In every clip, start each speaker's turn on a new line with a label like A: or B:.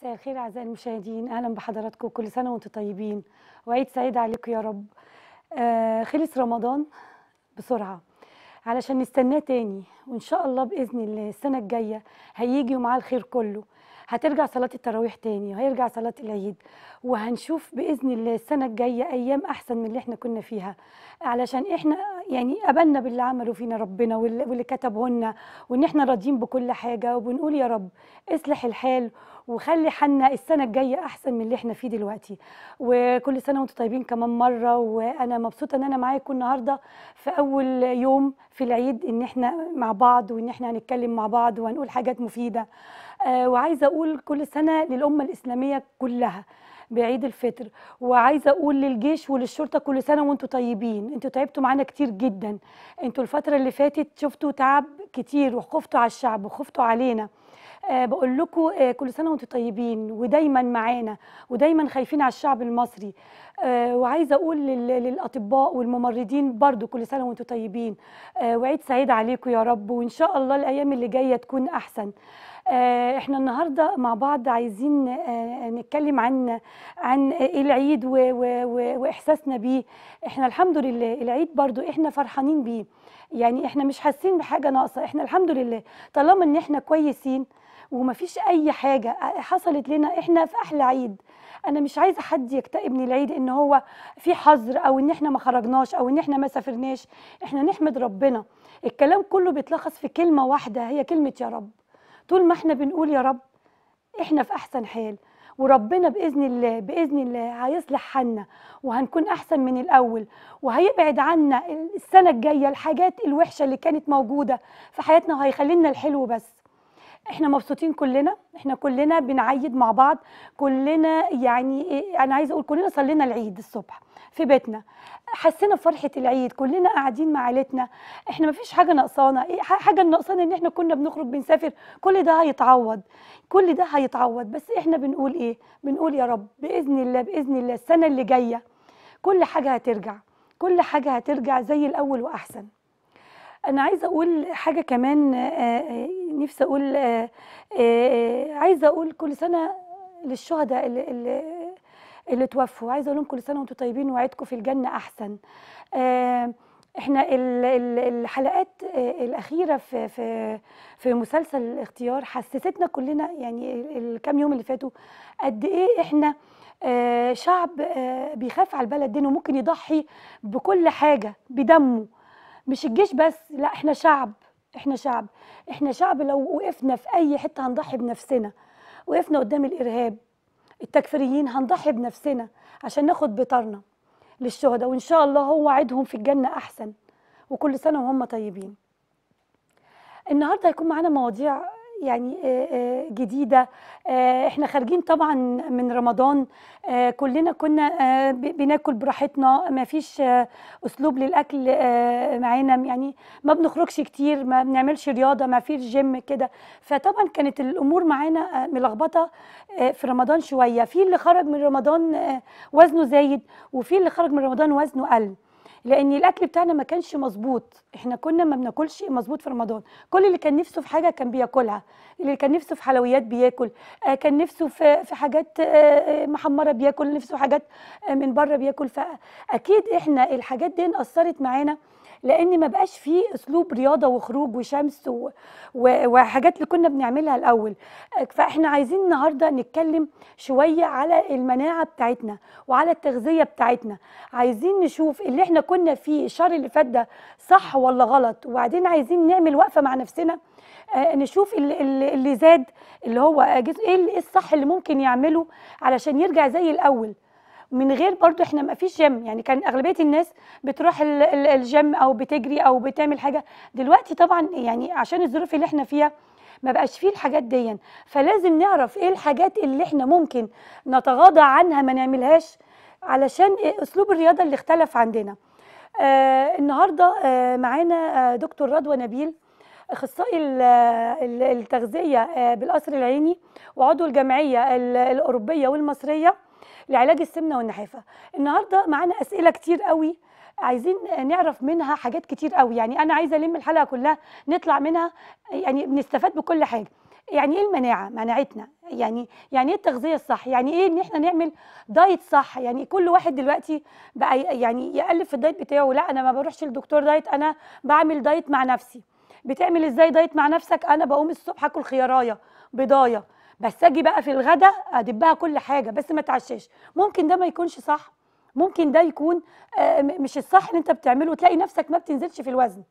A: مساء الخير اعزائي المشاهدين اهلا بحضراتكم كل سنه وانتم طيبين وعيد سعيد عليكم يا رب آه خلص رمضان بسرعه علشان نستناه تاني وان شاء الله باذن الله السنه الجايه هيجي ومعاه الخير كله هترجع صلاه التراويح تاني وهيرجع صلاه العيد وهنشوف باذن الله السنه الجايه ايام احسن من اللي احنا كنا فيها علشان احنا يعني قبلنا باللي عمله فينا ربنا واللي كتبه لنا وان احنا راضيين بكل حاجه وبنقول يا رب اصلح الحال وخلي حالنا السنه الجايه احسن من اللي احنا فيه دلوقتي وكل سنه وانتم طيبين كمان مره وانا مبسوطه ان انا معاكم النهارده في اول يوم في العيد ان احنا مع بعض وان احنا هنتكلم مع بعض وهنقول حاجات مفيده آه، وعايزه اقول كل سنه للامه الاسلاميه كلها بعيد الفطر وعايزه اقول للجيش وللشرطه كل سنه وانتم طيبين انتوا تعبتوا معانا كتير جدا انتوا الفتره اللي فاتت شفتوا تعب كتير وخفتوا على الشعب وخفتوا علينا أه بقول لكم أه كل سنه وانتم طيبين ودايما معانا ودايما خايفين على الشعب المصري أه وعايزه اقول للاطباء والممرضين برضو كل سنه وانتم طيبين آه، وعيد سعيد عليكم يا رب وان شاء الله الايام اللي جايه تكون احسن آه، احنا النهارده مع بعض عايزين آه، نتكلم عن عن العيد واحساسنا بيه احنا الحمد لله العيد برضو احنا فرحانين بيه يعني احنا مش حاسين بحاجه ناقصه احنا الحمد لله طالما ان احنا كويسين ومفيش اي حاجه آه، حصلت لنا احنا في احلى عيد انا مش عايزه حد يكتئب من العيد ان هو في حظر او ان احنا ما خرجناش او ان احنا ما سافرناش احنا نحمد ربنا الكلام كله بيتلخص في كلمه واحده هي كلمه يا رب طول ما احنا بنقول يا رب احنا في احسن حال وربنا باذن الله باذن الله هيصلح حالنا وهنكون احسن من الاول وهيبعد عنا السنه الجايه الحاجات الوحشه اللي كانت موجوده في حياتنا وهيخلي لنا الحلو بس احنا مبسوطين كلنا احنا كلنا بنعيد مع بعض كلنا يعني إيه، انا عايزه اقول كلنا صلينا العيد الصبح في بيتنا حسينا بفرحه العيد كلنا قاعدين مع عيلتنا احنا ما فيش حاجه ناقصانا إيه، حاجه ناقصانا ان احنا كنا بنخرج بنسافر كل ده هيتعوض كل ده هيتعوض بس احنا بنقول ايه بنقول يا رب باذن الله باذن الله السنه اللي جايه كل حاجه هترجع كل حاجه هترجع زي الاول واحسن انا عايزه اقول حاجه كمان آه، آه، نفسي اقول آه، عايزه اقول كل سنه للشهداء اللي اللي توفوا عايزه اقول لهم كل سنه وانتم طيبين وعيدكم في الجنه احسن احنا الحلقات آه، الاخيره في في في مسلسل الاختيار حسستنا كلنا يعني الكام يوم اللي فاتوا قد ايه احنا آه، شعب آه، بيخاف على البلد دي وممكن يضحي بكل حاجه بدمه مش الجيش بس لا احنا شعب احنا شعب احنا شعب لو وقفنا في اي حته هنضحي بنفسنا وقفنا قدام الارهاب التكفيريين هنضحي بنفسنا عشان ناخد بطرنا للشهداء وإن شاء الله هو وعدهم في الجنة أحسن وكل سنة وهم طيبين النهاردة هيكون معانا مواضيع يعني آه، آه، جديدة آه، احنا خارجين طبعا من رمضان كلنا كنا بناكل براحتنا ما فيش اسلوب للاكل معانا يعني ما بنخرجش كتير ما بنعملش رياضة ما فيش جيم كده فطبعا كانت الامور معانا ملخبطة في رمضان شوية في اللي خرج من رمضان وزنه زايد وفي اللي خرج من رمضان وزنه قل لان الاكل بتاعنا ما كانش مظبوط احنا كنا ما بناكلش مظبوط في رمضان كل اللي كان نفسه في حاجه كان بياكلها اللي كان نفسه في حلويات بياكل آه كان نفسه في في حاجات آه, آه، محمره بياكل نفسه حاجات آه من بره بياكل فاكيد احنا الحاجات دي اثرت معانا لان ما بقاش فيه اسلوب رياضه وخروج وشمس و... و... وحاجات اللي كنا بنعملها الاول فاحنا عايزين النهارده نتكلم شويه على المناعه بتاعتنا وعلى التغذيه بتاعتنا عايزين نشوف اللي احنا كنا فيه الشهر اللي فات ده صح ولا غلط وبعدين عايزين نعمل وقفه مع نفسنا آه، نشوف اللي زاد اللي هو ايه, ايه الصح اللي ممكن يعمله علشان يرجع زي الاول من غير برضو احنا ما فيش جيم يعني كان اغلبيه الناس بتروح الجيم او بتجري او بتعمل حاجه دلوقتي طبعا يعني عشان الظروف اللي احنا فيها ما بقاش فيه الحاجات دي فلازم نعرف ايه الحاجات اللي احنا ممكن نتغاضى عنها ما نعملهاش علشان اسلوب الرياضه اللي اختلف عندنا آه النهارده آه معانا آه دكتور رضوى نبيل اخصائي التغذيه آه، بالقصر العيني وعضو الجمعيه الاوروبيه والمصريه لعلاج السمنه والنحافه النهارده معانا اسئله كتير قوي عايزين نعرف منها حاجات كتير قوي يعني انا عايزه الم الحلقه كلها نطلع منها يعني بنستفاد بكل حاجه يعني ايه المناعه مناعتنا يعني يعني ايه التغذيه الصح يعني ايه ان احنا نعمل دايت صح يعني كل واحد دلوقتي بقى يعني يقلب في الدايت بتاعه لا انا ما بروحش للدكتور دايت انا بعمل دايت مع نفسي بتعمل ازاي دايت مع نفسك انا بقوم الصبح اكل خيارايه بضايه بس اجي بقى في الغدا ادبها كل حاجه بس ما اتعشاش ممكن ده ما يكونش صح ممكن ده يكون آه، مش الصح اللي انت بتعمله وتلاقي نفسك ما بتنزلش في الوزن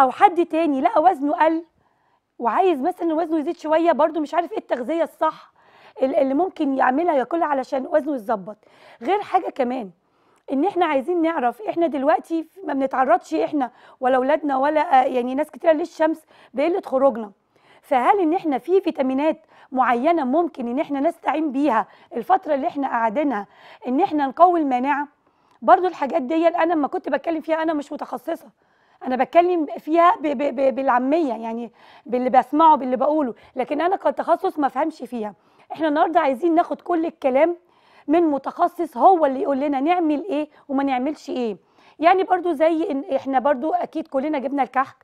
A: او حد تاني لقى وزنه قل وعايز مثلا وزنه يزيد شويه برده مش عارف ايه التغذيه الصح اللي ممكن يعملها ياكلها علشان وزنه يتظبط غير حاجه كمان ان احنا عايزين نعرف احنا دلوقتي ما بنتعرضش احنا ولا اولادنا ولا آه، يعني ناس كتيره للشمس بقله خروجنا فهل ان احنا في فيتامينات معينه ممكن ان احنا نستعين بيها الفتره اللي احنا قاعدينها ان احنا نقوي المناعه برضو الحاجات دي انا لما كنت بتكلم فيها انا مش متخصصه انا بتكلم فيها بـ بـ بـ بالعاميه يعني باللي بسمعه باللي بقوله لكن انا كتخصص ما فهمش فيها احنا النهارده عايزين ناخد كل الكلام من متخصص هو اللي يقول لنا نعمل ايه وما نعملش ايه يعني برضو زي إن احنا برضو اكيد كلنا جبنا الكحك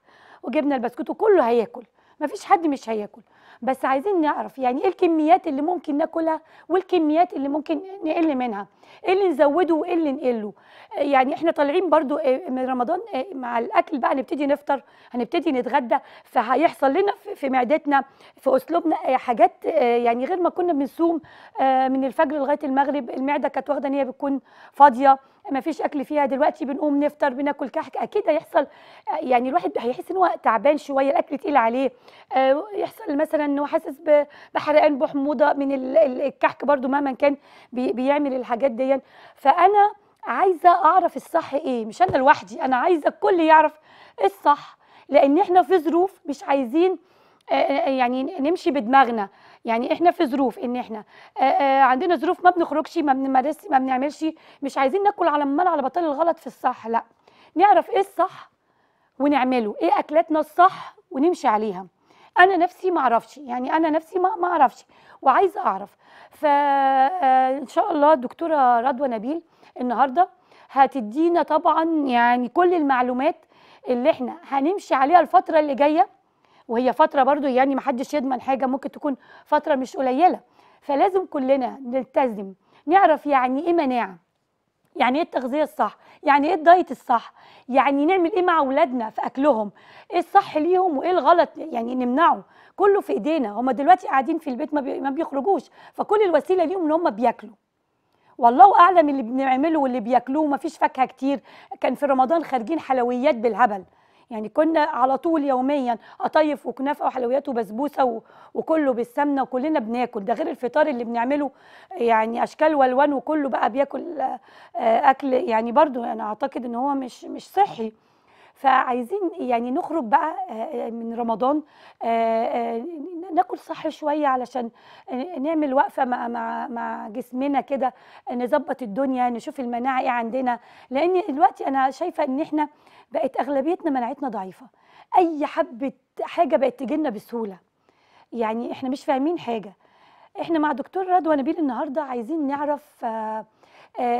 A: وجبنا البسكوت وكله هياكل مفيش حد مش هياكل بس عايزين نعرف يعني ايه الكميات اللي ممكن ناكلها والكميات اللي ممكن نقل منها ايه اللي نزوده وايه اللي نقله يعني احنا طالعين برضو آه، من رمضان آه، مع الاكل بقى هنبتدي نفطر هنبتدي نتغدى فهيحصل لنا في معدتنا في اسلوبنا آه، حاجات يعني غير ما كنا بنصوم من الفجر لغايه المغرب المعده كانت واخده ان هي بتكون فاضيه ما فيش اكل فيها دلوقتي بنقوم نفطر بناكل كحك اكيد هيحصل يعني الواحد هيحس ان هو تعبان شويه الاكل تقيل عليه يحصل مثلا انه وحاسس بحرقان بحموضه من الكحك برضو مهما كان بيعمل الحاجات دي فانا عايزه اعرف الصح ايه مش انا لوحدي انا عايزه الكل يعرف ايه الصح لان احنا في ظروف مش عايزين آه، آه، آه، يعني نمشي بدماغنا يعني احنا في ظروف ان احنا عندنا ظروف ما بنخرجش ما بنمارسش ما بنعملش مش عايزين ناكل على مال على بطال الغلط في الصح لا نعرف ايه الصح ونعمله ايه اكلاتنا الصح ونمشي عليها انا نفسي ما اعرفش يعني انا نفسي ما اعرفش وعايزه اعرف فان آه، شاء الله الدكتوره رضوى نبيل النهارده هتدينا طبعا يعني كل المعلومات اللي احنا هنمشي عليها الفتره اللي جايه وهي فتره برضو يعني محدش يضمن حاجه ممكن تكون فتره مش قليله فلازم كلنا نلتزم نعرف يعني ايه مناعه يعني ايه التغذيه الصح يعني ايه الدايت الصح يعني نعمل ايه مع اولادنا في اكلهم ايه الصح ليهم وايه الغلط يعني نمنعه كله في ايدينا هم دلوقتي قاعدين في البيت ما بيخرجوش فكل الوسيله ليهم ان هم بياكلوا والله اعلم اللي بنعمله واللي بياكلوه مفيش فاكهه كتير كان في رمضان خارجين حلويات بالهبل يعني كنا على طول يوميا قطايف وكنافه وحلويات وبسبوسه وكله بالسمنه وكلنا بناكل ده غير الفطار اللي بنعمله يعني اشكال والوان وكله بقى بياكل آه، آه، اكل يعني برضو انا اعتقد ان هو مش مش صحي فعايزين يعني نخرج بقى آه، آه، من رمضان آه، ناكل صح شويه علشان نعمل وقفه مع مع مع جسمنا كده نظبط الدنيا نشوف المناعه ايه عندنا لان دلوقتي انا شايفه ان احنا بقت اغلبيتنا مناعتنا ضعيفه اي حبه حاجه بقت تجينا بسهوله يعني احنا مش فاهمين حاجه احنا مع دكتور رضوى نبيل النهارده عايزين نعرف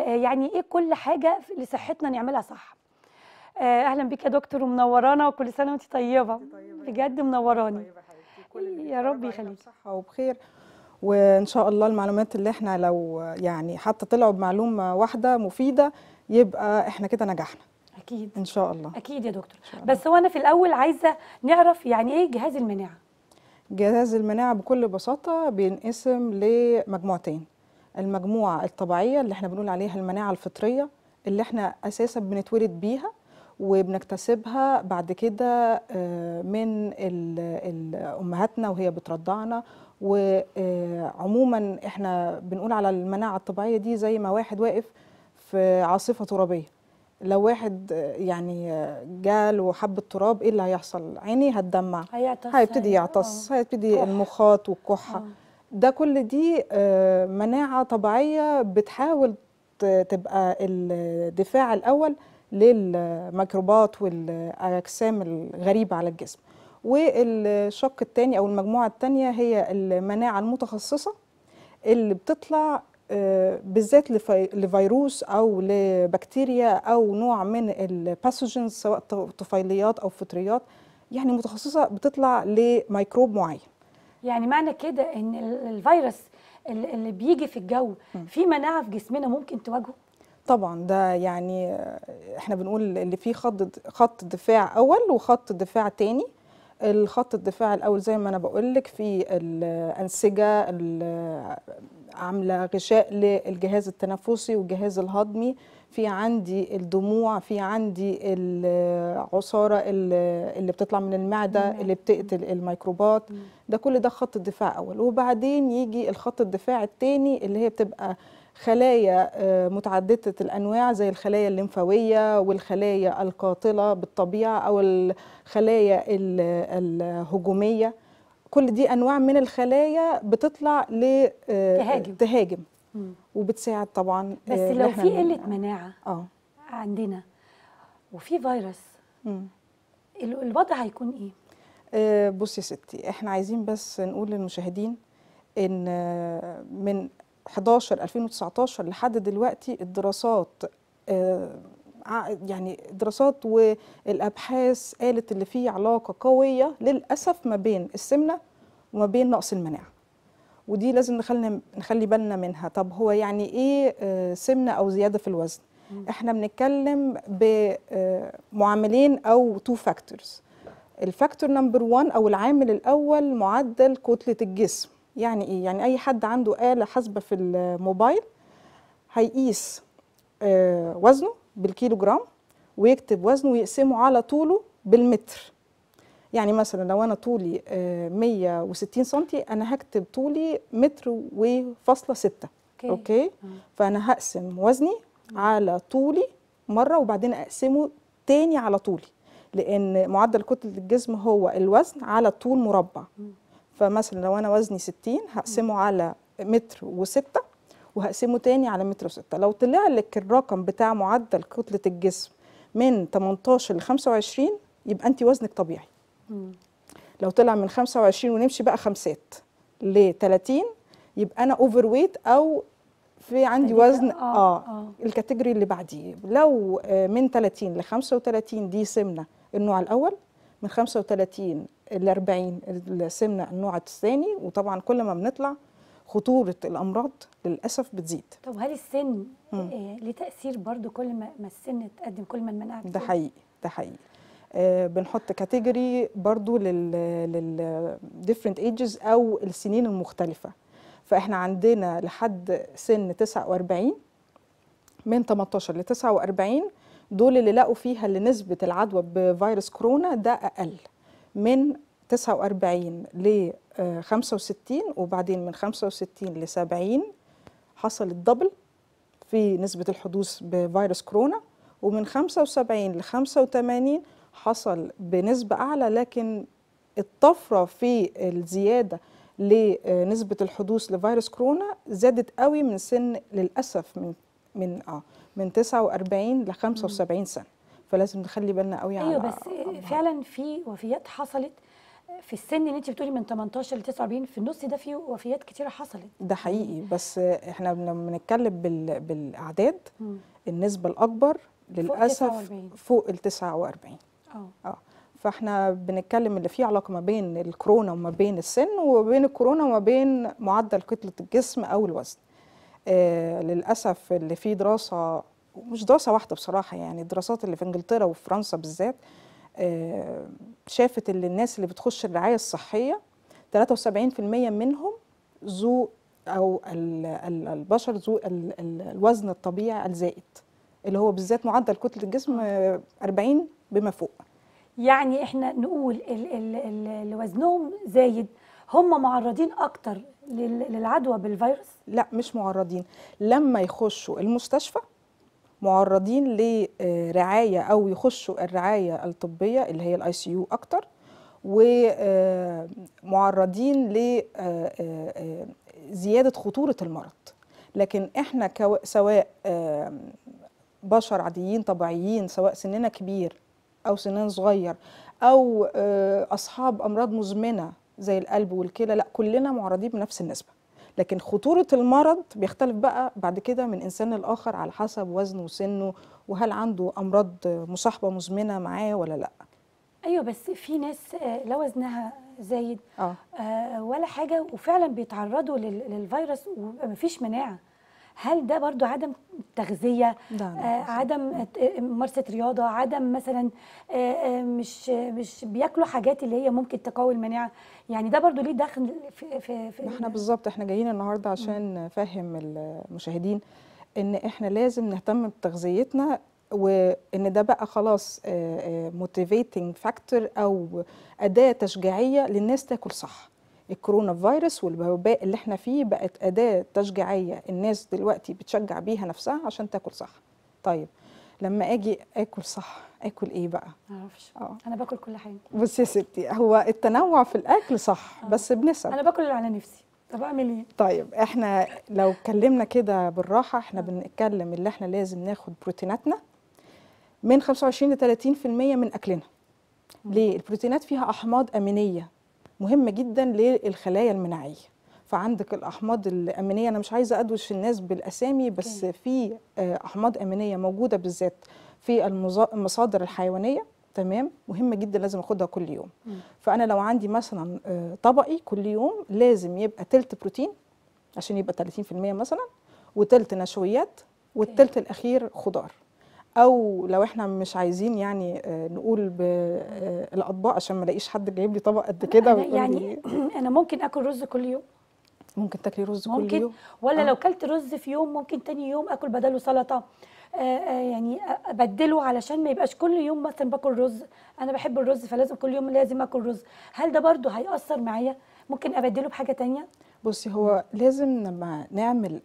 A: يعني ايه كل حاجه لصحتنا نعملها صح آه، اهلا بك يا دكتور ومنورانا وكل سنه وانت طيبه بجد منوراني يا رب يخليك صحه وبخير
B: وان شاء الله المعلومات اللي احنا لو يعني حتى طلعوا بمعلومه واحده مفيده يبقى احنا كده نجحنا اكيد ان شاء الله
A: اكيد يا دكتور بس هو انا في الاول عايزه نعرف يعني ايه جهاز المناعه
B: جهاز المناعه بكل بساطه بينقسم لمجموعتين المجموعه الطبيعيه اللي احنا بنقول عليها المناعه الفطريه اللي احنا اساسا بنتولد بيها وبنكتسبها بعد كده آه، من امهاتنا وهي بترضعنا وعموما آه، احنا بنقول على المناعه الطبيعيه دي زي ما واحد واقف في عاصفه ترابيه لو واحد آه، يعني جال وحب التراب ايه اللي هيحصل عيني هتدمع هيبتدي أيوة. يعطس هيبتدي المخاط والكحه أوه. ده كل دي مناعه طبيعيه بتحاول تبقى الدفاع الاول للميكروبات والأجسام الغريبة على الجسم والشق الثاني أو المجموعة الثانية هي المناعة المتخصصة اللي بتطلع آه، بالذات لفيروس او لبكتيريا او نوع من الباثوجنز سواء طفيليات او فطريات يعني متخصصه بتطلع لميكروب معين
A: يعني معنى كده ان الفيروس اللي بيجي في الجو في مناعه في جسمنا ممكن تواجهه
B: طبعا ده يعني احنا بنقول اللي فيه خط خط دفاع اول وخط دفاع تاني الخط الدفاع الاول زي ما انا بقول لك في الانسجه عامله غشاء للجهاز التنفسي والجهاز الهضمي في عندي الدموع في عندي العصاره اللي بتطلع من المعده اللي بتقتل الميكروبات ده كل ده خط الدفاع اول وبعدين يجي الخط الدفاع الثاني اللي هي بتبقى خلايا آه، متعددة الأنواع زي الخلايا الليمفاوية والخلايا القاتلة بالطبيعة أو الخلايا الهجومية كل دي أنواع من الخلايا بتطلع لتهاجم آه، تهاجم وبتساعد طبعا آه، بس لو في قلة مناعة آه. عندنا وفي فيروس مم. الوضع هيكون إيه؟ بصي يا ستي احنا عايزين بس نقول للمشاهدين ان من 11 2019 لحد دلوقتي الدراسات آه، يعني دراسات والابحاث قالت اللي فيه علاقه قويه للاسف ما بين السمنه وما بين نقص المناعه ودي لازم نخلي نخلي بالنا منها طب هو يعني ايه آه، سمنه او زياده في الوزن احنا بنتكلم بمعاملين آه، او تو فاكتورز الفاكتور نمبر 1 او العامل الاول معدل كتله الجسم يعني ايه يعني اي حد عنده آلة حاسبة في الموبايل هيقيس آه، وزنه بالكيلو جرام ويكتب وزنه ويقسمه على طوله بالمتر يعني مثلا لو انا طولي 160 آه، سم انا هكتب طولي متر وفاصلة ستة اوكي, أوكي؟ آه. فانا هقسم وزني على طولي مره وبعدين اقسمه تاني على طولي لان معدل كتله الجسم هو الوزن على طول مربع فمثلا لو انا وزني 60 هقسمه على متر و6 وهقسمه تاني على متر و6 لو طلع لك الرقم بتاع معدل كتلة الجسم من 18 ل 25 يبقى انت وزنك طبيعي لو طلع من 25 ونمشي بقى خمسات ل 30 يبقى انا اوفر ويت او في عندي وزن اه, آه, آه. الكاتيجوري اللي بعديه لو آه، من 30 ل 35 دي سمنه النوع الاول من 35 ل 40 السمنه النوع الثاني وطبعا كل ما بنطلع خطوره الامراض للاسف بتزيد
A: طب هل السن آه، ليه تاثير برضو كل ما السن تقدم كل ما المناعه ده حقيقي
B: ده حقيقي آه بنحط كاتيجوري برضو لل different ايجز او السنين المختلفه فاحنا عندنا لحد سن 49 من 18 ل 49 دول اللي لقوا فيها اللي نسبه العدوى بفيروس كورونا ده اقل من 49 ل 65 آه، وبعدين من 65 ل 70 حصل الدبل في نسبه الحدوث بفيروس كورونا ومن 75 ل 85 حصل بنسبه اعلى لكن الطفره في الزياده لنسبه آه، الحدوث لفيروس كورونا زادت قوي من سن للاسف من من اه من 49 ل 75 سنه فلازم نخلي بالنا قوي أيوة على بس
A: أمها. فعلا في وفيات حصلت في السن اللي انت بتقولي من 18 ل 49 في النص ده في وفيات كتيره حصلت
B: ده حقيقي بس احنا لما بنتكلم بال... بالاعداد مم. النسبه الاكبر للاسف فوق ال 49 اه اه فاحنا بنتكلم اللي فيه علاقه ما بين الكورونا وما بين السن وما بين الكورونا وما بين معدل كتله الجسم او الوزن آه، للأسف اللي في دراسة مش دراسة واحدة بصراحة يعني الدراسات اللي في إنجلترا وفرنسا بالذات آه، شافت ان الناس اللي بتخش الرعاية الصحية 73% منهم ذو أو البشر ذو الوزن الطبيعي الزائد اللي هو بالذات معدل كتلة الجسم 40 بما فوق
A: يعني احنا نقول اللي وزنهم زايد هم معرضين اكتر
B: للعدوى بالفيروس؟ لا مش معرضين لما يخشوا المستشفى معرضين لرعايه او يخشوا الرعايه الطبيه اللي هي الاي سي يو اكتر ومعرضين آه، لزياده آه، آه، خطوره المرض لكن احنا سواء بشر عاديين طبيعيين سواء سننا كبير او سننا صغير او اصحاب امراض مزمنه زي القلب والكلى لا كلنا معرضين بنفس النسبه لكن خطوره المرض بيختلف بقى بعد كده من انسان لاخر على حسب وزنه وسنه وهل عنده امراض مصاحبه مزمنه معاه ولا لا
A: ايوه بس في ناس آه، لا وزنها زايد آه. آه ولا حاجه وفعلا بيتعرضوا للفيروس ومفيش مناعه هل ده برضو عدم تغذيه آه عدم آه، ممارسه رياضه عدم مثلا آه،, آه مش مش بياكلوا حاجات اللي هي ممكن تقوي المناعه يعني ده برضو ليه دخل في في, في احنا بالظبط
B: احنا جايين النهارده عشان نفهم المشاهدين ان احنا لازم نهتم بتغذيتنا وان ده بقى خلاص موتيفيتنج آه، فاكتور او اداه تشجيعيه للناس تاكل صح الكورونا فيروس والوباء اللي احنا فيه بقت اداه تشجيعيه الناس دلوقتي بتشجع بيها نفسها عشان تاكل صح طيب لما اجي اكل صح اكل ايه بقى معرفش اه انا باكل كل حاجه بصي يا ستي هو التنوع في الاكل صح أوه. بس بنسب انا باكل
A: اللي على نفسي
B: طب اعمل ايه طيب احنا لو اتكلمنا كده بالراحه احنا أوه. بنتكلم اللي احنا لازم ناخد بروتيناتنا من 25 ل 30% من اكلنا ليه البروتينات فيها احماض امينيه مهمه جدا للخلايا المناعيه فعندك الاحماض الامينيه انا مش عايزه ادوش الناس بالاسامي بس كي. في آه، احماض امينيه موجوده بالذات في المصادر الحيوانيه تمام مهمه جدا لازم اخدها كل يوم م. فانا لو عندي مثلا آه، طبقي كل يوم لازم يبقى تلت بروتين عشان يبقى 30% مثلا وتلت نشويات والتلت الاخير خضار او لو احنا مش عايزين يعني آه، نقول بالاطباق آه، عشان ما الاقيش حد جايب لي طبق قد كده يعني
A: انا ممكن اكل رز كل يوم
B: ممكن تاكلي رز ممكن كل يوم
A: ولا آه. لو كلت رز في يوم ممكن تاني يوم اكل بدله سلطه آه، يعني ابدله علشان ما يبقاش كل يوم مثلا باكل رز انا بحب الرز فلازم كل يوم لازم اكل رز هل ده برضو هيأثر معايا ممكن ابدله بحاجه تانية
B: بصي هو لازم لما نعمل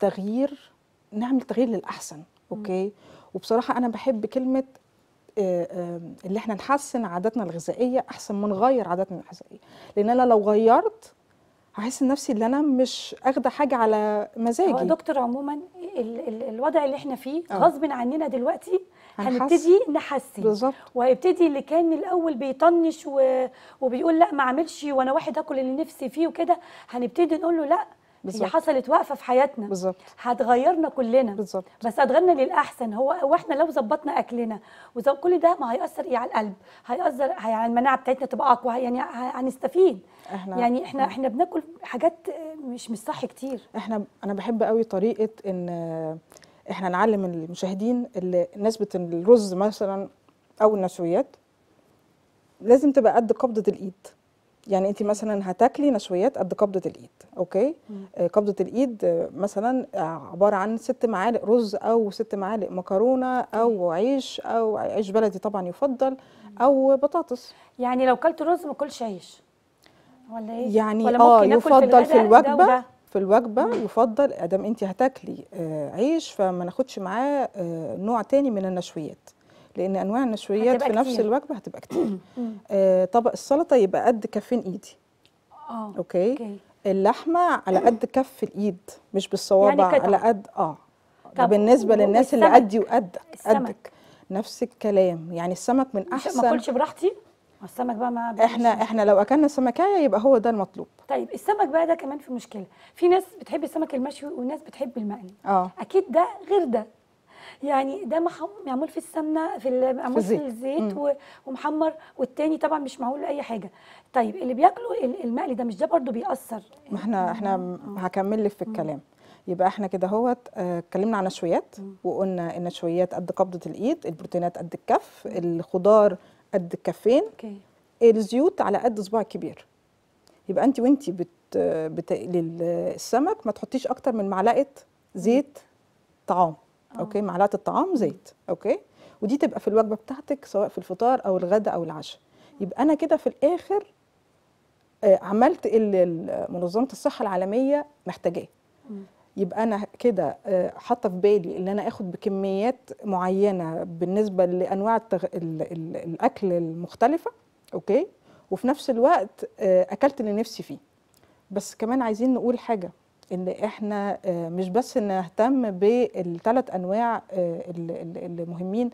B: تغيير نعمل تغيير للاحسن اوكي م. وبصراحه انا بحب كلمه آه، آه، اللي احنا نحسن عاداتنا الغذائيه احسن ما نغير عاداتنا الغذائيه لان انا لو غيرت هحس نفسي ان انا مش اخده حاجه على مزاجي هو
A: دكتور عموما ال ال الوضع اللي احنا فيه آه. غصب عننا دلوقتي هنبتدي نحسن بالظبط وهيبتدي اللي كان الاول بيطنش و... وبيقول لا ما اعملش وانا واحد اكل اللي نفسي فيه وكده هنبتدي نقول له لا بالزبط. هي حصلت وقفه في حياتنا بالظبط هتغيرنا كلنا بالظبط بس هتغيرنا للاحسن هو واحنا لو ظبطنا اكلنا كل ده ما هياثر ايه على القلب هياثر على يعني المناعه بتاعتنا تبقى اقوى يعني هنستفيد
C: احنا يعني احنا احنا
A: بناكل حاجات
B: مش مش صح كتير احنا انا بحب قوي طريقه ان احنا نعلم المشاهدين اللي نسبه الرز مثلا او النشويات لازم تبقى قد قبضه الايد يعني انت مثلا هتاكلي نشويات قد قبضه الايد اوكي مم. قبضه آه، الايد مثلا عباره عن ست معالق رز او ست معالق مكرونه او عيش او عيش بلدي طبعا يفضل او بطاطس
A: يعني لو كلت رز ما كلش عيش ولا ايه يعني ولا اه يفضل في, في الوجبه
B: في الوجبه مم. يفضل ادام انت هتاكلي آه، عيش فما ناخدش معاه آه، نوع تاني من النشويات لان انواع النشويات في نفس الوجبه هتبقى كتير آه طبق السلطه يبقى قد كفين ايدي اه اوكي, اللحمه على قد كف الايد مش بالصوابع يعني على قد اه ده بالنسبه للناس اللي قدي وقد قدك نفس الكلام يعني السمك من احسن ما اكلش براحتي
A: السمك بقى ما احنا احنا
B: لو اكلنا سمكايه يبقى هو ده المطلوب
A: طيب السمك بقى ده كمان في مشكله في ناس بتحب السمك المشوي وناس بتحب المقلي اه اكيد ده غير ده يعني ده معمول في السمنه في معمول في الزيت ومحمر والتاني طبعا مش معمول لاي حاجه طيب اللي بياكلوا المقلي ده مش ده برضو بيأثر
B: ما احنا يعني احنا هكمل لك في الكلام يبقى احنا كده اهوت آه، اتكلمنا عن النشويات وقلنا النشويات قد قبضه الايد البروتينات قد الكف الخضار قد الكفين اوكي الزيوت على قد صباع الكبير يبقى انت وانت بت بتقلي السمك ما تحطيش اكتر من معلقه زيت طعام أوه. اوكي معلقه الطعام زيت اوكي ودي تبقى في الوجبه بتاعتك سواء في الفطار او الغداء او العشاء يبقى انا كده في الاخر آه، عملت اللي منظمه الصحه العالميه محتاجاه يبقى انا كده آه، حاطه في بالي ان انا اخد بكميات معينه بالنسبه لانواع التغ... ال... ال... الاكل المختلفه اوكي وفي نفس الوقت آه، اكلت اللي نفسي فيه بس كمان عايزين نقول حاجه ان احنا آه، مش بس نهتم بالثلاث انواع آه، المهمين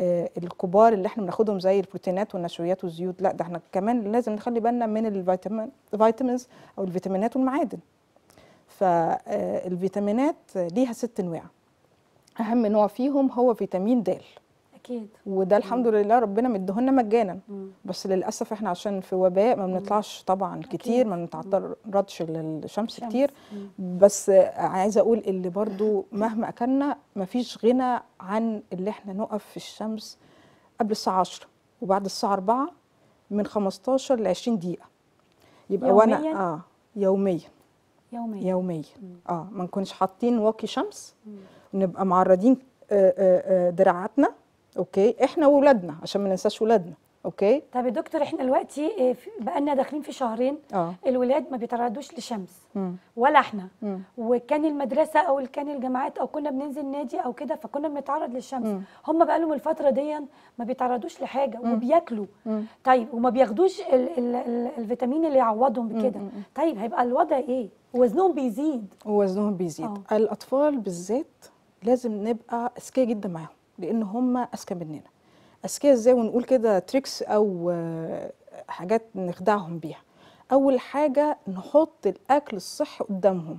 B: آه، الكبار اللي احنا بناخدهم زي البروتينات والنشويات والزيوت لا ده احنا كمان لازم نخلي بالنا من الفيتامين الفيتامينز او الفيتامينات والمعادن فالفيتامينات ليها ست انواع اهم نوع فيهم هو فيتامين د اكيد وده الحمد لله ربنا مديهولنا مجانا مم. بس للاسف احنا عشان في وباء ما بنطلعش طبعا كتير ما بنتعرضش للشمس كتير مم. بس عايزه اقول اللي برضو مهما اكلنا ما فيش غنى عن اللي احنا نقف في الشمس قبل الساعه 10 وبعد الساعه 4 من 15 ل 20 دقيقه يبقى يومياً؟ وانا اه يوميا يوميا يوميا اه ما نكونش حاطين واقي شمس مم. نبقى معرضين آه، آه، آه، دراعاتنا اوكي احنا وولادنا عشان ما ننساش ولادنا اوكي
A: طب يا دكتور احنا دلوقتي آه، بقالنا داخلين في شهرين آه. الولاد ما بيتعرضوش لشمس م. ولا احنا م. وكان المدرسه او كان الجامعات او كنا بننزل نادي او كده فكنا بنتعرض للشمس هم بقى لهم الفتره دي ما بيتعرضوش لحاجه م. وبياكلوا م. طيب وما بياخدوش ال ال ال الفيتامين اللي يعوضهم بكده طيب هيبقى الوضع ايه
B: وزنهم بيزيد وزنهم بيزيد أوه. الاطفال بالذات لازم نبقى اذكياء جدا معاهم لان هم اذكى مننا اذكياء ازاي ونقول كده تريكس او آه، حاجات نخدعهم بيها اول حاجه نحط الاكل الصحي قدامهم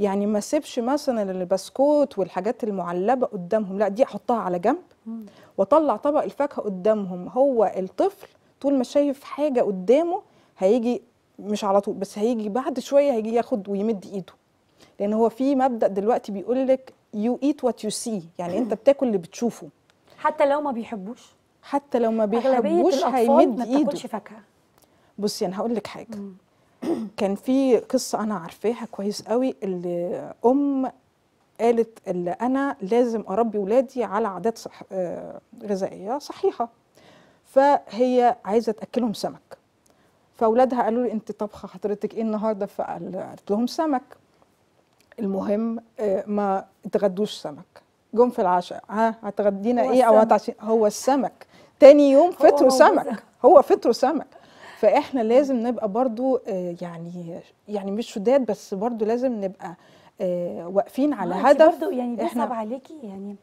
B: يعني ما سيبش مثلا البسكوت والحاجات المعلبه قدامهم لا دي احطها على جنب واطلع طبق الفاكهه قدامهم هو الطفل طول ما شايف حاجه قدامه هيجي مش على طول بس هيجي بعد شويه هيجي ياخد ويمد ايده لان هو في مبدا دلوقتي بيقول لك يو ايت وات يو سي يعني انت بتاكل اللي بتشوفه حتى لو ما بيحبوش حتى لو ما بيحبوش هيمد ايده ما بتاكلش فاكهه بصي يعني انا هقول لك حاجه كان في قصه انا عارفاها كويس قوي اللي ام قالت اللي انا لازم اربي ولادي على عادات صح... آه، غذائيه صحيحه فهي عايزه تاكلهم سمك فاولادها قالوا لي انت طبخه حضرتك ايه النهارده فقالت لهم سمك المهم آه، ما تغدوش سمك جم في العشاء ها هتغدينا ايه او هتعشي هو السمك تاني يوم فطر سمك هو فطر سمك فاحنا لازم نبقى برضو آه، يعني يعني مش شداد بس برضو لازم نبقى آه، واقفين على هدف برضو يعني ده صعب عليكي يعني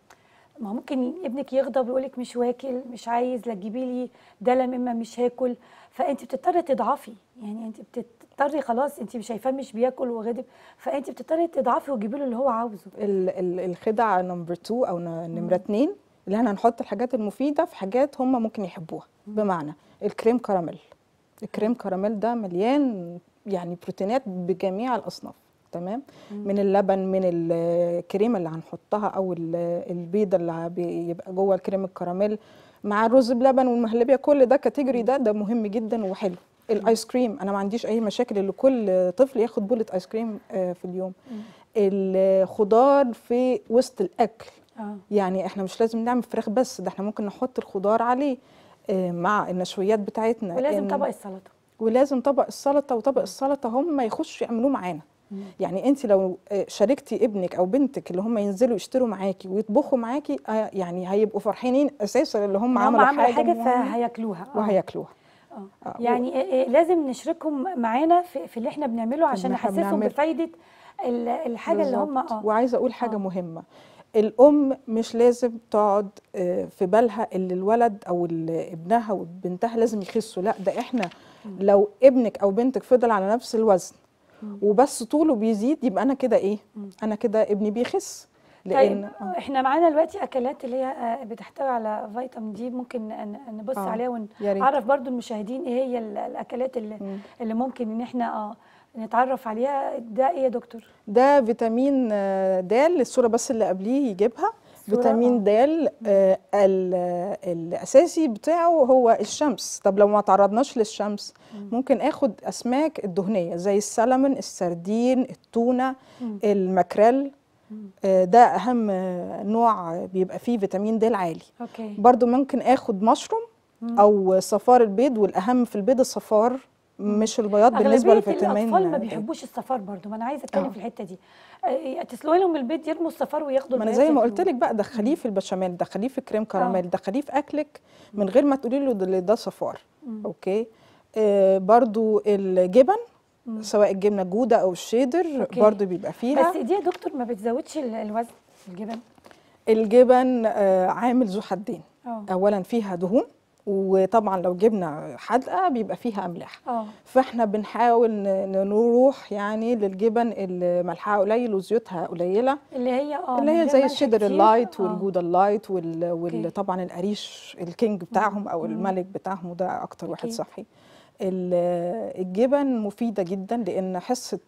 B: ما ممكن
A: ابنك يغضب ويقول لك مش واكل مش عايز لا تجيبي لي دلم اما مش هاكل فانت بتضطري تضعفي يعني انت بتت بتضطري خلاص انت مش شايفاه مش
B: بياكل وغضب فانت بتضطري تضعفي وتجيبي له اللي هو عاوزه الخدع نمبر 2 او نمره 2 اللي احنا هنحط الحاجات المفيده في حاجات هم ممكن يحبوها بمعنى الكريم كراميل الكريم كراميل ده مليان يعني بروتينات بجميع الاصناف تمام مم. من اللبن من الكريمه اللي هنحطها او البيضه اللي بيبقى جوه الكريم الكراميل مع الرز بلبن والمهلبيه كل ده كاتيجوري ده ده مهم جدا وحلو الايس كريم انا ما عنديش اي مشاكل ان كل طفل ياخد بوله ايس كريم آه، في اليوم الخضار في وسط الاكل آه. يعني احنا مش لازم نعمل فراخ بس ده احنا ممكن نحط الخضار عليه آه، مع النشويات بتاعتنا ولازم طبق السلطه ولازم طبق السلطه وطبق السلطه هم يخشوا يعملوه معانا يعني انت لو آه، شاركتي ابنك او بنتك اللي هم ينزلوا يشتروا معاكي ويطبخوا معاكي يعني هيبقوا فرحانين اساسا اللي هم, هم عملوا, عملوا حاجه, حاجة
A: فهياكلوها وهياكلوها آه. آه، يعني إيه، إيه، لازم نشركهم معانا في, في اللي احنا بنعمله عشان نحسسهم بفايده الحاجه بالزبط. اللي هم
B: اه وعايزه اقول حاجه أوه. مهمه الام مش لازم تقعد آه، في بالها اللي الولد او ابنها وبنتها لازم يخسوا لا ده احنا لو ابنك او بنتك فضل على نفس الوزن وبس طوله بيزيد يبقى انا كده ايه انا كده ابني بيخس طيب، لان
A: طيب احنا معانا دلوقتي اكلات اللي هي آه، بتحتوي على فيتامين دي ممكن نبص آه. عليها ونعرف برضو المشاهدين ايه هي الاكلات اللي, اللي ممكن ان احنا اه نتعرف
B: عليها ده ايه يا دكتور ده فيتامين آه، د الصوره بس اللي قبليه يجيبها فيتامين د آه الاساسي بتاعه هو الشمس طب لو ما تعرضناش للشمس ممكن اخد اسماك الدهنيه زي السلمون السردين التونه الماكريل آه، ده اهم نوع بيبقى فيه فيتامين د العالي أوكي. برضو ممكن اخد مشروم او صفار البيض والاهم في البيض الصفار مش البياض بالنسبه للفيتامين الاطفال ما بيحبوش
A: الصفار برضو ما انا عايزه اتكلم آه. في الحته دي آه، تسلقي لهم البيض يرموا الصفار وياخدوا ما انا زي ما قلت
B: لك بقى دخليه في البشاميل دخليه في كريم كراميل دخليه في اكلك من غير ما تقولي له ده صفار اوكي برضو الجبن مم. سواء الجبنه الجوده او الشيدر أوكي. برضو بيبقى فيها بس دي
A: يا دكتور ما بتزودش الوزن الجبن
B: الجبن آه، عامل ذو حدين أوه. اولا فيها دهون وطبعا لو جبنه حادقه بيبقى فيها املاح أوه. فاحنا بنحاول نروح يعني للجبن اللي ملحها قليل وزيوتها قليله
A: اللي هي اه اللي هي زي الشيدر اللايت آه. والجوده
B: اللايت وطبعا القريش الكينج بتاعهم او الملك بتاعهم وده اكتر واحد صحي الجبن مفيده جدا لان حصه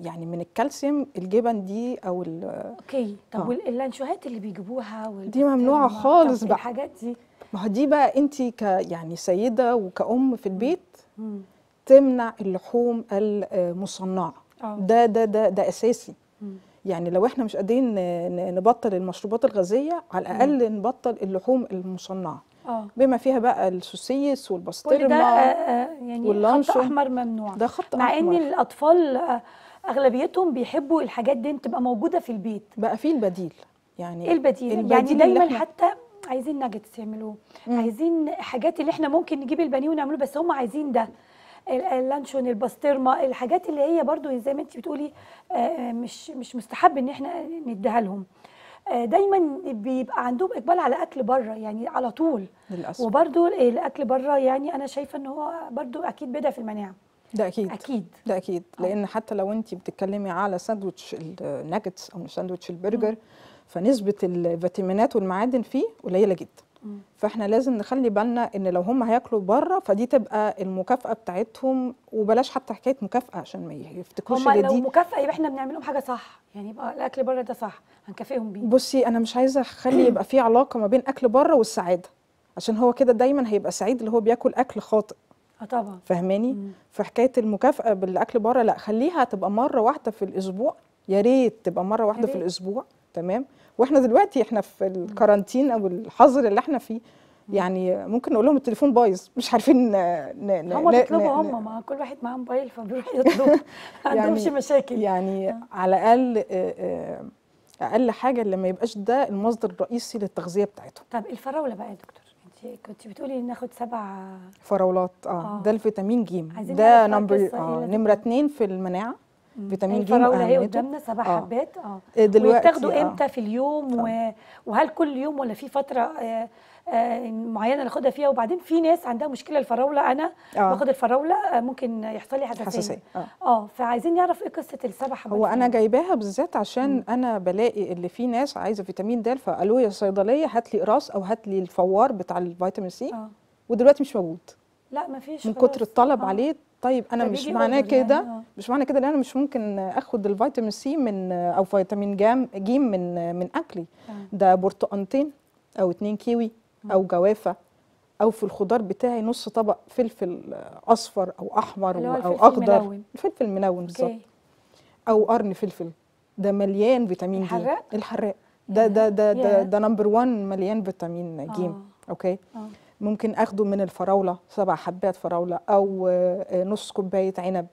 B: يعني من الكالسيوم الجبن دي او ال اوكي طب آه.
A: واللانشوهات اللي بيجيبوها دي ممنوعه خالص بقى الحاجات
B: دي ما هو دي بقى انت ك يعني سيده وكأم في البيت مم. تمنع اللحوم المصنعه آه. ده ده ده ده اساسي مم. يعني لو احنا مش قادرين نبطل المشروبات الغازيه على الاقل مم. نبطل اللحوم المصنعه أوه. بما فيها بقى السوسيس والبسطرمه كل ده آه،, آه
A: يعني واللانشو. خط احمر ممنوع ده
B: خط مع احمر مع ان الاطفال
A: آه، اغلبيتهم بيحبوا الحاجات دي تبقى موجوده في البيت بقى في البديل
B: يعني ايه البديل, البديل يعني دايما
A: حتى عايزين ناجتس يعملوه عايزين حاجات اللي احنا ممكن نجيب البانيه ونعمله بس هم عايزين ده اللانشون البسطرمه الحاجات اللي هي برضو زي ما انت بتقولي آه، مش مش مستحب ان احنا نديها لهم آه، دايما بيبقى عندهم اقبال على اكل بره يعني على طول للاسف وبرده الاكل بره يعني انا شايفه ان هو برده اكيد بدا في المناعه
B: ده اكيد اكيد ده اكيد أوه. لان حتى لو انت بتتكلمي على ساندوتش الناجتس او ساندوتش البرجر فنسبه الفيتامينات والمعادن فيه قليله جدا فاحنا لازم نخلي بالنا ان لو هم هياكلوا بره فدي تبقى المكافاه بتاعتهم وبلاش حتى حكايه مكافاه عشان ما يفتكروش ان دي لو مكافاه
A: يبقى احنا بنعمل لهم حاجه صح يعني يبقى الاكل بره ده صح
B: هنكافئهم بيه بصي انا مش عايزه اخلي يبقى في علاقه ما بين اكل بره والسعاده عشان هو كده دايما هيبقى سعيد اللي هو بياكل اكل خاطئ اه طبعا فاهماني فحكايه المكافاه بالاكل بره لا خليها تبقى مره واحده في الاسبوع يا ريت تبقى مره واحده في الاسبوع تمام واحنا دلوقتي احنا في الكارانتين او الحظر اللي احنا فيه يعني ممكن نقول لهم التليفون بايظ مش عارفين ن... هم بيطلبوا هم
A: ما كل واحد معاه موبايل فبيروح يطلب ما عندهمش يعني
B: مشاكل يعني على الاقل آه، آه، اقل حاجه اللي ما يبقاش ده المصدر الرئيسي للتغذيه بتاعتهم
A: طب الفراوله بقى يا دكتور انت كنت بتقولي ناخد سبع
B: فراولات آه. اه ده الفيتامين ج ده نمبر إيه آه نمره اثنين في المناعه فيتامين جي الفراوله اهي قدامنا سبع آه. حبات
A: اه, آه، دلوقتي آه. امتى في اليوم و... وهل كل يوم ولا في فتره آه آه معينه ناخدها فيها وبعدين في ناس عندها مشكله الفراوله انا آه. باخد الفراوله آه، ممكن يحصل لي حساسيه حساسيه اه, آه فعايزين نعرف ايه قصه السبع حبات هو انا جايباها بالذات
B: عشان م. انا بلاقي اللي في ناس عايزه فيتامين د فقالوا لي الصيدليه هات لي قراص او هات لي الفوار بتاع الفيتامين سي آه. ودلوقتي مش موجود
A: لا مفيش من كتر الطلب آه. عليه
B: طيب انا يعني، آه. مش معناه كده يعني مش معنى كده ان انا مش ممكن اخد الفيتامين سي من او فيتامين جام جيم من من اكلي ده برتقانتين او اتنين كيوي او جوافه او في الخضار بتاعي نص طبق فلفل اصفر او احمر او اخضر منون. الفلفل المنون بالظبط او قرن فلفل ده مليان فيتامين جيم الحراق ده ده ده ده, ده نمبر 1 مليان فيتامين جيم آه. اوكي آه. ممكن اخده من الفراوله سبع حبات فراوله او آه، نص كوبايه عنب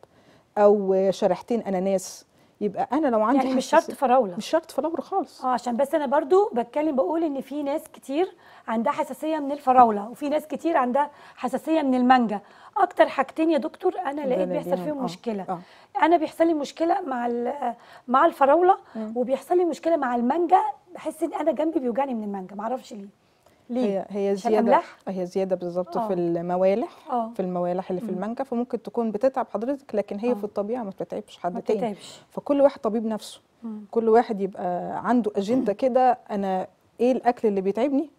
B: او آه، شريحتين اناناس يبقى انا لو عندي يعني مش شرط
A: فراوله مش شرط فراوله خالص اه عشان بس انا برضو بتكلم بقول ان في ناس كتير عندها حساسيه من الفراوله وفي ناس كتير عندها حساسيه من المانجا اكتر حاجتين يا دكتور انا لقيت بيحصل فيهم آه. مشكله آه. انا بيحصل لي مشكله مع آه، مع الفراوله وبيحصل لي مشكله مع المانجا بحس ان انا جنبي بيوجعني من المانجا معرفش ليه
B: ليه؟ هي هي زياده أملح؟ هي زياده بالظبط آه. في الموالح أوه. في الموالح اللي في المانجا فممكن تكون بتتعب حضرتك لكن هي أوه. في الطبيعه ما بتتعبش حد ما تاني بتتعبش. فكل واحد طبيب نفسه مم. كل واحد يبقى عنده اجنده كده انا ايه الاكل اللي بيتعبني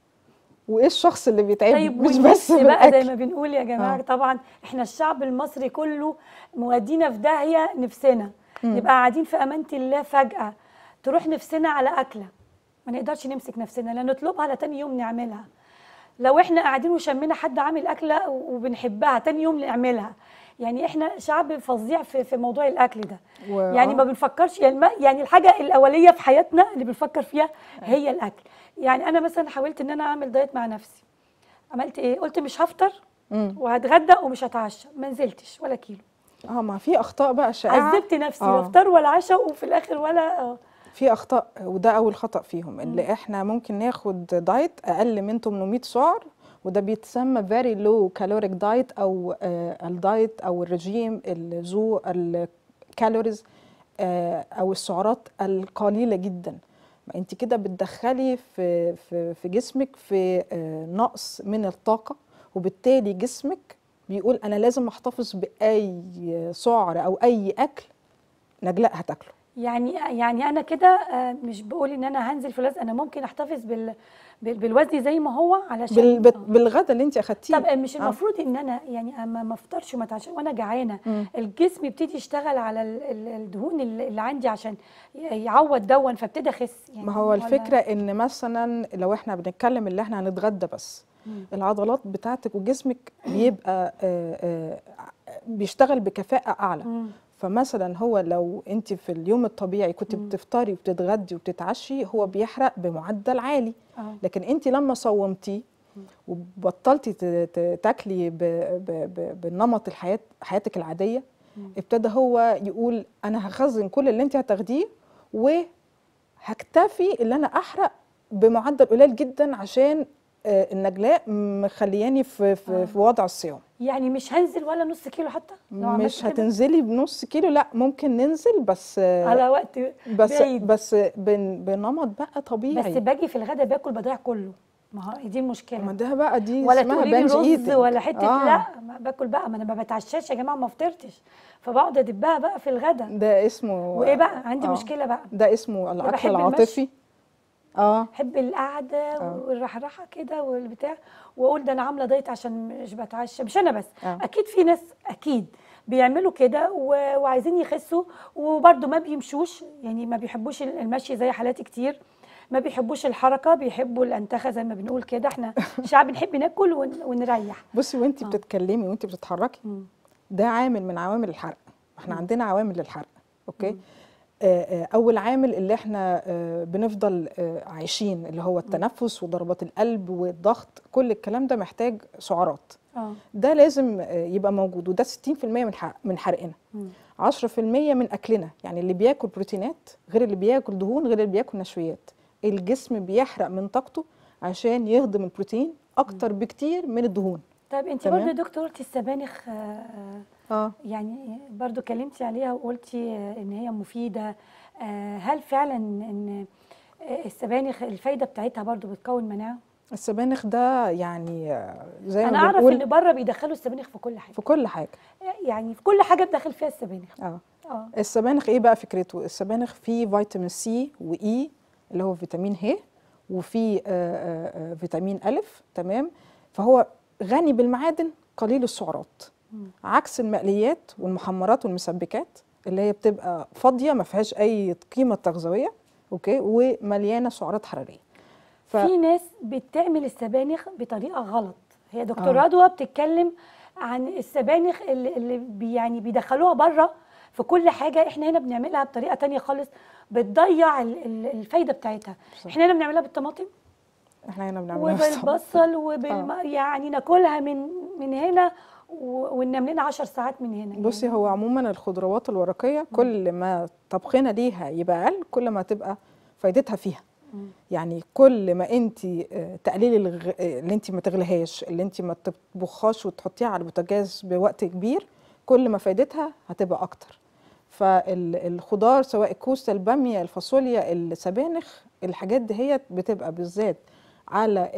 B: وايه الشخص اللي بيتعبني طيب مش بس بقى زي ما
A: بنقول يا جماعه أوه. طبعا احنا الشعب المصري كله مودينا في داهيه نفسنا مم. نبقى قاعدين في امانه الله فجاه تروح نفسنا على اكله ما نقدرش نمسك نفسنا لا نطلبها لا تاني يوم نعملها لو احنا قاعدين وشمينا حد عامل اكله وبنحبها تاني يوم نعملها يعني احنا شعب فظيع في, في موضوع الاكل ده يعني ما بنفكرش يعني, يعني الحاجه الاوليه في حياتنا اللي بنفكر فيها أيوة. هي الاكل يعني انا مثلا حاولت ان انا اعمل دايت مع نفسي عملت ايه قلت مش هفطر وهتغدى ومش هتعشى ما نزلتش ولا كيلو اه ما في اخطاء بقى شائعه عذبت نفسي لا آه. فطار
B: ولا عشاء وفي الاخر ولا آه في اخطاء وده اول خطا فيهم ان احنا ممكن ناخد دايت اقل من 800 سعر وده بيتسمى فيري لو كالوريك دايت او آه، الدايت او الرجيم اللي ذو الكالوريز او السعرات القليله جدا ما انت كده بتدخلي في في في جسمك في آه، نقص من الطاقه وبالتالي جسمك بيقول انا لازم احتفظ باي سعر او اي اكل نجلاء هتاكله
A: يعني يعني انا كده آه، مش بقول ان انا هنزل في الوزن انا ممكن احتفظ بال بالوزن زي ما هو علشان بال...
B: آه. بالغدا اللي انت اخدتيه طب آه، مش المفروض
A: آه. ان انا يعني اما ما افطرش وما اتعشاش وانا جعانه الجسم يبتدي يشتغل على الدهون
B: اللي عندي عشان يعوض دون فابتدي اخس يعني ما هو الفكره ان مثلا لو احنا بنتكلم اللي احنا هنتغدى بس مم. العضلات بتاعتك وجسمك بيبقى آآ آآ بيشتغل بكفاءه اعلى مم. فمثلا هو لو انت في اليوم الطبيعي كنت بتفطري وبتتغدي وبتتعشي هو بيحرق بمعدل عالي آه. لكن انت لما صومتي وبطلتي تاكلي بنمط الحياه حياتك العاديه مم. ابتدى هو يقول انا هخزن كل اللي انت هتاخديه وهكتفي اللي انا احرق بمعدل قليل جدا عشان آه، النجلاء مخلياني في في, آه. في وضع الصيام
A: يعني مش هنزل ولا نص كيلو حتى مش
B: هتنزلي بنص كيلو لا ممكن ننزل بس على وقت بس بعيد. بس بنمط بقى طبيعي بس باجي في الغداء باكل بضيع كله ما هي دي المشكله ما ده بقى دي ولا اسمها رز إيدك. ولا حته آه. لا
A: باكل بقى ما انا ما بتعشاش يا جماعه ما فطرتش فبقعد ادبها بقى في الغدا ده اسمه
B: وايه بقى عندي آه. مشكله بقى ده اسمه الاكل العاطفي المشي.
A: اه بحب القعده آه. والرحرحه كده والبتاع واقول ده انا عامله دايت عشان مش بتعشى مش انا بس أوه. اكيد في ناس اكيد بيعملوا كده وعايزين يخسوا وبرده ما بيمشوش يعني ما بيحبوش المشي زي حالاتي كتير ما بيحبوش الحركه بيحبوا الانتخه زي ما بنقول كده احنا شعب بنحب ناكل ونريح
B: بصي وانت آه. بتتكلمي وانت بتتحركي ده عامل من عوامل الحرق احنا عندنا عوامل للحرق اوكي مم. آه، آه، اول عامل اللي احنا آه، بنفضل عايشين اللي هو التنفس وضربات القلب والضغط كل الكلام ده محتاج سعرات أوه. ده لازم يبقى موجود وده 60% من من حرقنا 10% من اكلنا يعني اللي بياكل بروتينات غير اللي بياكل دهون غير اللي بياكل نشويات الجسم بيحرق من طاقته عشان يهضم البروتين اكتر بكتير من الدهون
A: طيب انت برضه دكتور السبانخ آه اه يعني برضو كلمتي عليها وقلتي ان هي مفيده آه، هل فعلا ان السبانخ الفايده بتاعتها
B: برضو بتكون مناعه السبانخ ده يعني زي ما انا اعرف ان بره بيدخلوا السبانخ في كل حاجه في كل حاجه آه، يعني في كل حاجه بتدخل فيها السبانخ اه اه السبانخ ايه بقى فكرته السبانخ فيه فيتامين سي واي e اللي هو فيتامين ه وفي آه، فيتامين الف تمام فهو غني بالمعادن قليل السعرات عكس المقليات والمحمرات والمسبكات اللي هي بتبقى فاضيه ما فيهاش اي قيمه تغذويه اوكي ومليانه سعرات حراريه ف... في
A: ناس بتعمل السبانخ بطريقه غلط هي دكتور آه. رضوى بتتكلم عن السبانخ اللي, اللي يعني بيدخلوها بره في كل حاجه احنا هنا بنعملها بطريقه تانية خالص بتضيع الفايده بتاعتها صح. احنا هنا بنعملها بالطماطم
B: احنا هنا بنعملها وبالبصل وبال آه. يعني
A: ناكلها من من هنا
B: وننام لنا 10 ساعات من هنا بصي يعني. هو عموما الخضروات الورقيه كل ما طبخنا ليها يبقى اقل كل ما تبقى فايدتها فيها يعني كل ما انت آه، تقليل الغ... آه، اللي انت ما تغليهاش اللي انت ما تطبخهاش وتحطيها على البوتاجاز بوقت كبير كل ما فايدتها هتبقى اكتر فالخضار سواء الكوسه الباميه الفاصوليا السبانخ الحاجات هي بتبقى بالذات على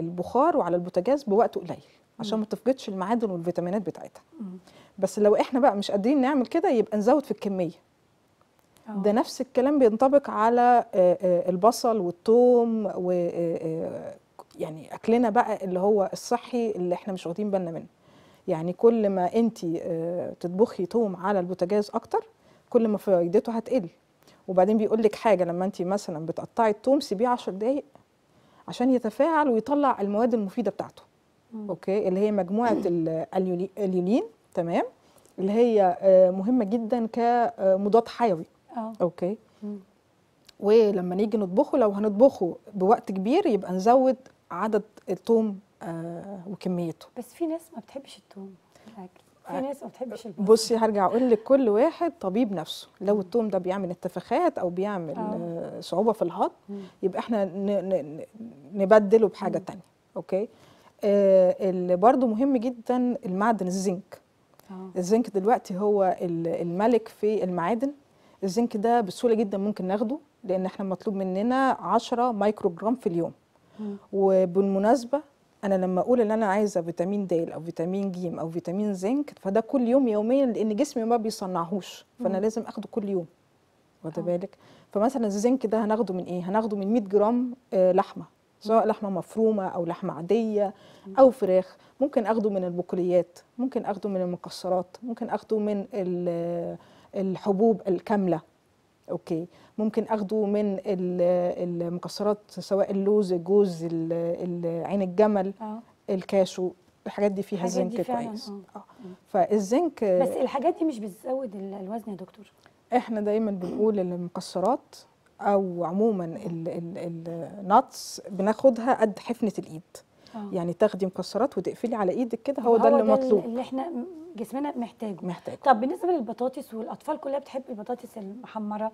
B: البخار وعلى البوتاجاز بوقت قليل عشان ما تفقدش المعادن والفيتامينات بتاعتها بس لو احنا بقى مش قادرين نعمل كده يبقى نزود في الكميه أوه. ده نفس الكلام بينطبق على آه، آه، البصل والثوم و آه، يعني اكلنا بقى اللي هو الصحي اللي احنا مش واخدين بالنا منه يعني كل ما انت تطبخي ثوم على البوتاجاز اكتر كل ما فايدته هتقل وبعدين بيقول لك حاجه لما انت مثلا بتقطعي التوم سيبيه 10 دقائق عشان يتفاعل ويطلع المواد المفيده بتاعته اوكي اللي هي مجموعه اليونين تمام اللي هي آه، مهمه جدا كمضاد آه، حيوي أوه. اوكي ولما نيجي نطبخه لو هنطبخه بوقت كبير يبقى نزود عدد الثوم آه، وكميته
A: بس في ناس ما بتحبش
B: الثوم في
C: ناس ما بتحبش البصل
B: بصي هرجع اقول لك كل واحد طبيب نفسه لو الثوم ده بيعمل انتفاخات او بيعمل أوه. صعوبه في الهضم يبقى احنا نبدله بحاجه ثانيه اوكي آه، اللي برضو مهم جدا المعدن الزنك آه. الزنك دلوقتي هو الملك في المعادن الزنك ده بسهولة جدا ممكن ناخده لأن احنا مطلوب مننا 10 مايكرو جرام في اليوم وبالمناسبة أنا لما أقول إن أنا عايزة فيتامين د أو فيتامين ج أو فيتامين زنك فده كل يوم يوميا لأن جسمي ما بيصنعهوش فأنا مم. لازم أخده كل يوم واخده آه. بالك فمثلا الزنك ده هناخده من ايه هناخده من 100 جرام لحمه سواء لحمه مفرومه او لحمه عاديه او فراخ ممكن اخده من البقوليات ممكن اخده من المكسرات ممكن اخده من الحبوب الكامله اوكي ممكن اخده من المكسرات سواء اللوز الجوز عين الجمل آه. الكاشو الحاجات دي فيها زنك كويس آه. اه فالزنك بس
A: الحاجات دي مش بتزود الوزن يا دكتور
B: احنا دايما بنقول المكسرات او عموما النطس بناخدها قد حفنه الايد أوه. يعني تاخدي مكسرات وتقفلي على ايدك كده هو, ده اللي مطلوب
A: اللي احنا جسمنا محتاجه محتاج طب بالنسبه للبطاطس والاطفال كلها بتحب البطاطس المحمره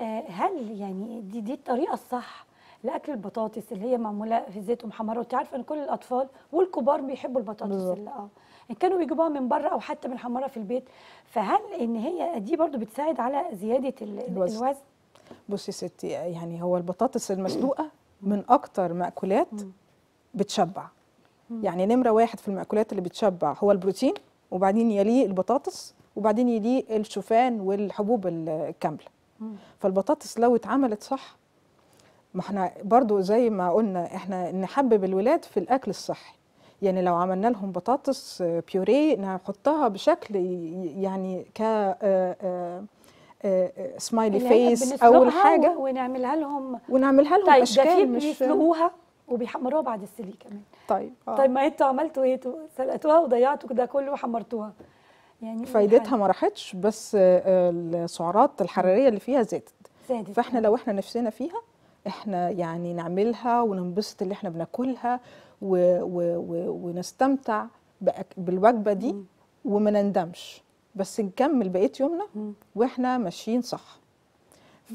A: آه، هل يعني دي دي الطريقه الصح لاكل البطاطس اللي هي معموله في زيت ومحمره وانت عارفه ان كل الاطفال والكبار بيحبوا البطاطس اللي اه ان كانوا بيجيبوها من بره او حتى بنحمرها في البيت فهل ان هي دي برضو بتساعد على
B: زياده الوزن, الوزن؟ بصي يا ستي يعني هو البطاطس المسلوقه من اكتر مأكولات بتشبع يعني نمره واحد في المأكولات اللي بتشبع هو البروتين وبعدين يليه البطاطس وبعدين يليه الشوفان والحبوب الكامله فالبطاطس لو اتعملت صح ما احنا برضو زي ما قلنا احنا نحبب الولاد في الاكل الصحي يعني لو عملنا لهم بطاطس بيوريه آه، نحطها بشكل يعني ك آه، آه، سمايلي فيس او حاجه
A: ونعملها لهم ونعملها لهم طيب اشكال مش بيسلقوها وبيحمروها بعد السلي كمان
B: طيب آه. طيب
A: ما انتوا عملتوا ايه سلقتوها وضيعتوا
B: ده كله وحمرتوها يعني إيه فايدتها ما راحتش بس آه، السعرات الحراريه اللي فيها زادت زادت فاحنا لو احنا نفسنا فيها احنا يعني نعملها وننبسط اللي احنا بناكلها و و و ونستمتع بالوجبه دي وما نندمش بس نكمل بقيه يومنا واحنا ماشيين صح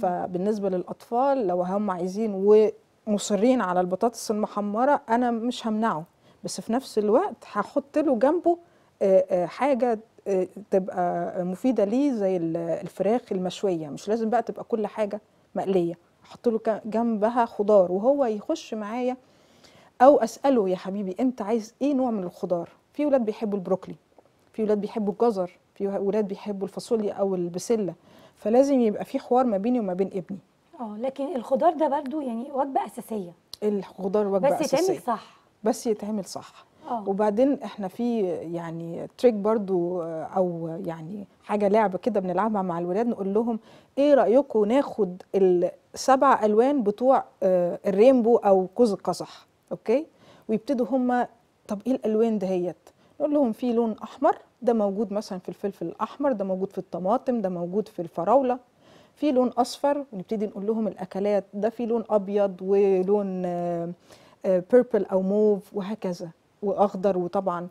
B: فبالنسبه للاطفال لو هم عايزين ومصرين على البطاطس المحمره انا مش همنعه بس في نفس الوقت هحط له جنبه آه، آه، حاجه آه، تبقى مفيده ليه زي الفراخ المشويه مش لازم بقى تبقى كل حاجه مقليه احط له جنبها خضار وهو يخش معايا او اساله يا حبيبي انت عايز ايه نوع من الخضار في ولاد بيحبوا البروكلي في ولاد بيحبوا الجزر في ولاد بيحبوا الفاصوليا او البسله فلازم يبقى في حوار ما بيني وما بين ابني
A: اه لكن الخضار ده برده يعني وجبه اساسيه
B: الخضار وجبه بس اساسيه بس يتعمل صح بس يتعمل صح أوه. وبعدين احنا في يعني تريك برضو آه، او يعني حاجه لعبه كده بنلعبها مع الولاد نقول لهم ايه رايكم ناخد السبع الوان بتوع آه، الرينبو او كوز القزح اوكي ويبتدوا هم طب ايه الالوان دهيت نقول لهم في لون احمر ده موجود مثلا في الفلفل الاحمر ده موجود في الطماطم ده موجود في الفراوله في لون اصفر ونبتدي نقول لهم الاكلات ده في لون ابيض ولون بيربل آه، آه، او موف وهكذا واخضر وطبعا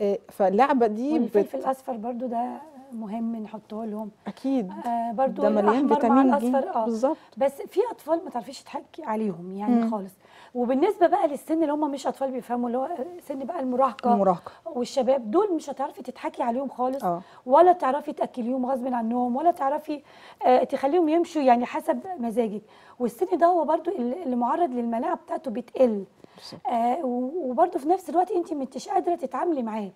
B: آه، فاللعبه دي والفلفل
A: الاصفر برضو ده مهم نحطه لهم اكيد آه
B: برضو ده مليان فيتامين دي بالظبط
A: بس في اطفال ما تعرفيش تحكي عليهم يعني م. خالص وبالنسبه بقى للسن اللي هم مش اطفال بيفهموا اللي هو سن بقى المراهقه المراهقه والشباب دول مش هتعرفي تضحكي عليهم خالص أوه. ولا تعرفي تاكليهم غصب عنهم ولا تعرفي آه، تخليهم يمشوا يعني حسب مزاجك والسن ده هو برده اللي معرض للمناعه بتاعته بتقل آه وبرده في نفس الوقت انت مش قادره تتعاملي معاه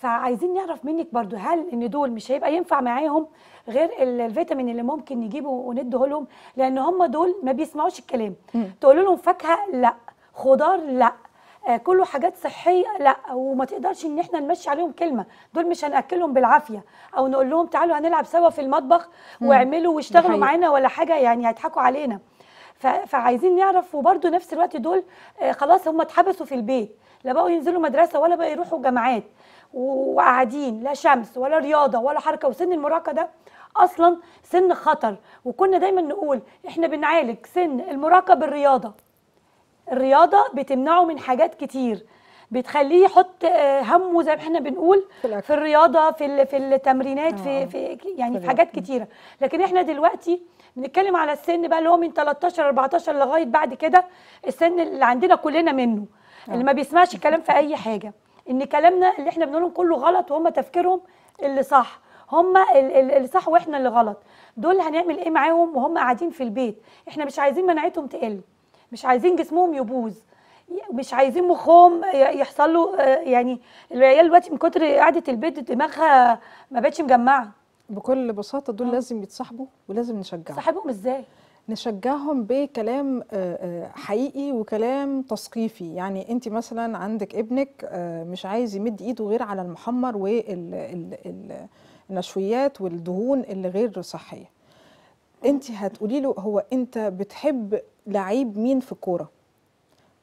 A: فعايزين نعرف منك برضو هل ان دول مش هيبقى ينفع معاهم غير الفيتامين اللي ممكن نجيبه ونديه لهم لان هم دول ما بيسمعوش الكلام تقول لهم فاكهه لا خضار لا آه كله حاجات صحيه لا وما تقدرش ان احنا نمشي عليهم كلمه دول مش هناكلهم بالعافيه او نقول لهم تعالوا هنلعب سوا في المطبخ واعملوا واشتغلوا معانا ولا حاجه يعني هيضحكوا علينا فعايزين نعرف وبرده نفس الوقت دول آه خلاص هم اتحبسوا في البيت لا بقوا ينزلوا مدرسه ولا بقوا يروحوا جامعات وقاعدين لا شمس ولا رياضه ولا حركه وسن المراهقه ده اصلا سن خطر وكنا دايما نقول احنا بنعالج سن المراهقه بالرياضه الرياضه بتمنعه من حاجات كتير بتخليه يحط آه، همه زي ما احنا بنقول في, الرياضه في في التمرينات في آه. في يعني في حاجات كتيره لكن احنا دلوقتي بنتكلم على السن بقى اللي هو من 13 14 لغايه بعد كده السن اللي عندنا كلنا منه اللي آه. ما بيسمعش الكلام في اي حاجه ان كلامنا اللي احنا بنقوله كله غلط وهم تفكيرهم اللي صح هم اللي صح واحنا اللي غلط دول هنعمل ايه معاهم وهم قاعدين في البيت احنا مش عايزين مناعتهم تقل مش عايزين جسمهم يبوظ مش عايزين مخهم يحصل له آه، يعني العيال دلوقتي من كتر قعده البيت دماغها ما بقتش مجمعه
B: بكل بساطه دول آه. لازم يتصاحبوا ولازم نشجعهم صاحبهم ازاي نشجعهم بكلام آه، آه، حقيقي وكلام تثقيفي يعني انت مثلا عندك ابنك آه، مش عايز يمد ايده غير على المحمر والنشويات والدهون اللي غير صحيه انت هتقولي له هو انت بتحب لعيب مين في الكوره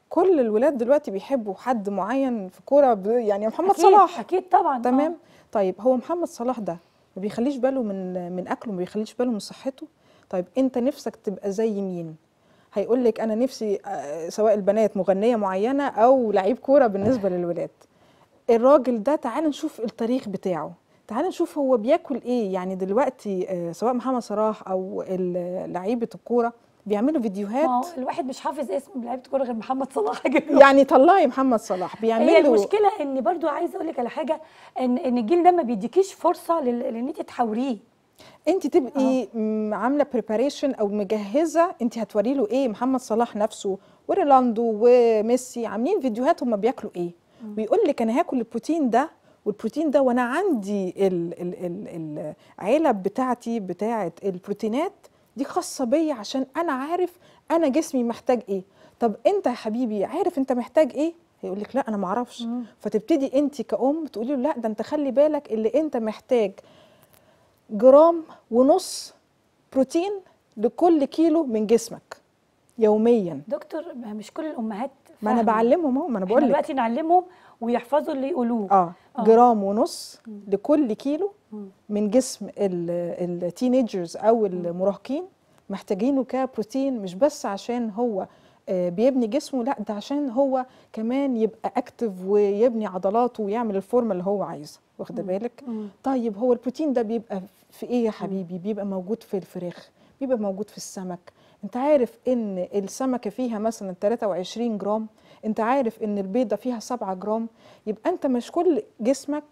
B: كل الولاد دلوقتي بيحبوا حد معين في كوره يعني محمد أكيد صلاح اكيد طبعا تمام طيب هو محمد صلاح ده ما بيخليش باله من من اكله ما بيخليش باله من صحته طيب انت نفسك تبقى زي مين هيقول لك انا نفسي آه، سواء البنات مغنيه معينه او لعيب كوره بالنسبه للولاد الراجل ده تعال نشوف التاريخ بتاعه تعال نشوف هو بياكل ايه يعني دلوقتي آه، سواء محمد صلاح او لعيبه الكوره بيعملوا فيديوهات ما هو الواحد مش حافظ اسم لعيبه
A: كوره غير محمد صلاح
B: يعني طلعي محمد صلاح بيعملوا هي المشكله
A: ان برضو عايزه اقول لك على حاجه
B: ان ان الجيل ده ما بيديكيش فرصه لان انت تحاوريه انت تبقي آه. عامله بريباريشن او مجهزه انت هتوري له ايه محمد صلاح نفسه وريلاندو وميسي عاملين فيديوهات هم بياكلوا ايه ويقول لك انا هاكل البروتين ده والبروتين ده وانا عندي العلب بتاعتي بتاعه البروتينات دي خاصه بيا عشان انا عارف انا جسمي محتاج ايه طب انت يا حبيبي عارف انت محتاج ايه هيقول لك لا انا ما اعرفش فتبتدي انت كأم تقولي له لا ده انت خلي بالك اللي انت محتاج جرام ونص بروتين لكل كيلو من جسمك يوميا
A: دكتور مش كل
B: الامهات ما انا بعلمهم اهو ما انا بقول لك دلوقتي نعلمهم ويحفظوا اللي يقولوه اه, آه. جرام ونص لكل كيلو من جسم التينيجرز او المراهقين محتاجينه كبروتين مش بس عشان هو آه، بيبني جسمه لا ده عشان هو كمان يبقى اكتف ويبني عضلاته ويعمل الفورمه اللي هو عايزها واخده بالك طيب هو البروتين ده بيبقى في ايه يا حبيبي بيبقى موجود في الفراخ بيبقى موجود في السمك انت عارف ان السمكه فيها مثلا 23 جرام انت عارف ان البيضه فيها 7 جرام يبقى انت مش كل جسمك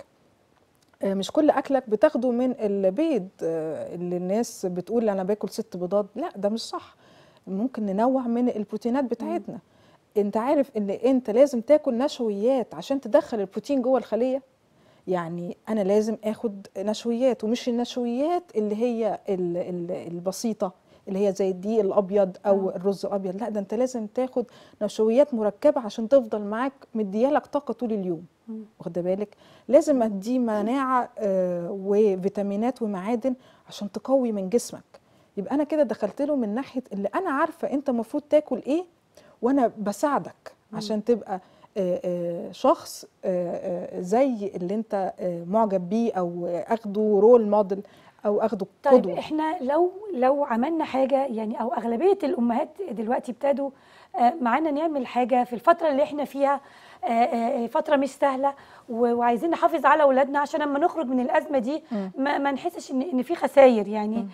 B: آه، مش كل اكلك بتاخده من البيض آه، اللي الناس بتقول انا باكل ست بيضات لا ده مش صح ممكن ننوع من البروتينات بتاعتنا انت عارف ان انت لازم تاكل نشويات عشان تدخل البروتين جوه الخليه يعني انا لازم اخد نشويات ومش النشويات اللي هي البسيطه اللي هي زي الدقيق الابيض او الرز الابيض لا ده انت لازم تاخد نشويات مركبه عشان تفضل معاك مديالك طاقه طول اليوم واخد بالك لازم ادي مناعه آه، وفيتامينات ومعادن عشان تقوي من جسمك يبقى انا كده دخلت له من ناحيه اللي انا عارفه انت المفروض تاكل ايه وانا بساعدك عشان تبقى آه، آه، شخص آه، زي اللي انت معجب بيه او اخده رول موديل او اخده طيب، قدوه طيب احنا لو
A: لو عملنا حاجه يعني او اغلبيه الامهات دلوقتي ابتدوا معانا نعمل حاجه في الفتره اللي احنا فيها فتره مش سهله وعايزين نحافظ على اولادنا عشان لما نخرج من الازمه دي ما, ما نحسش ان ان في خساير يعني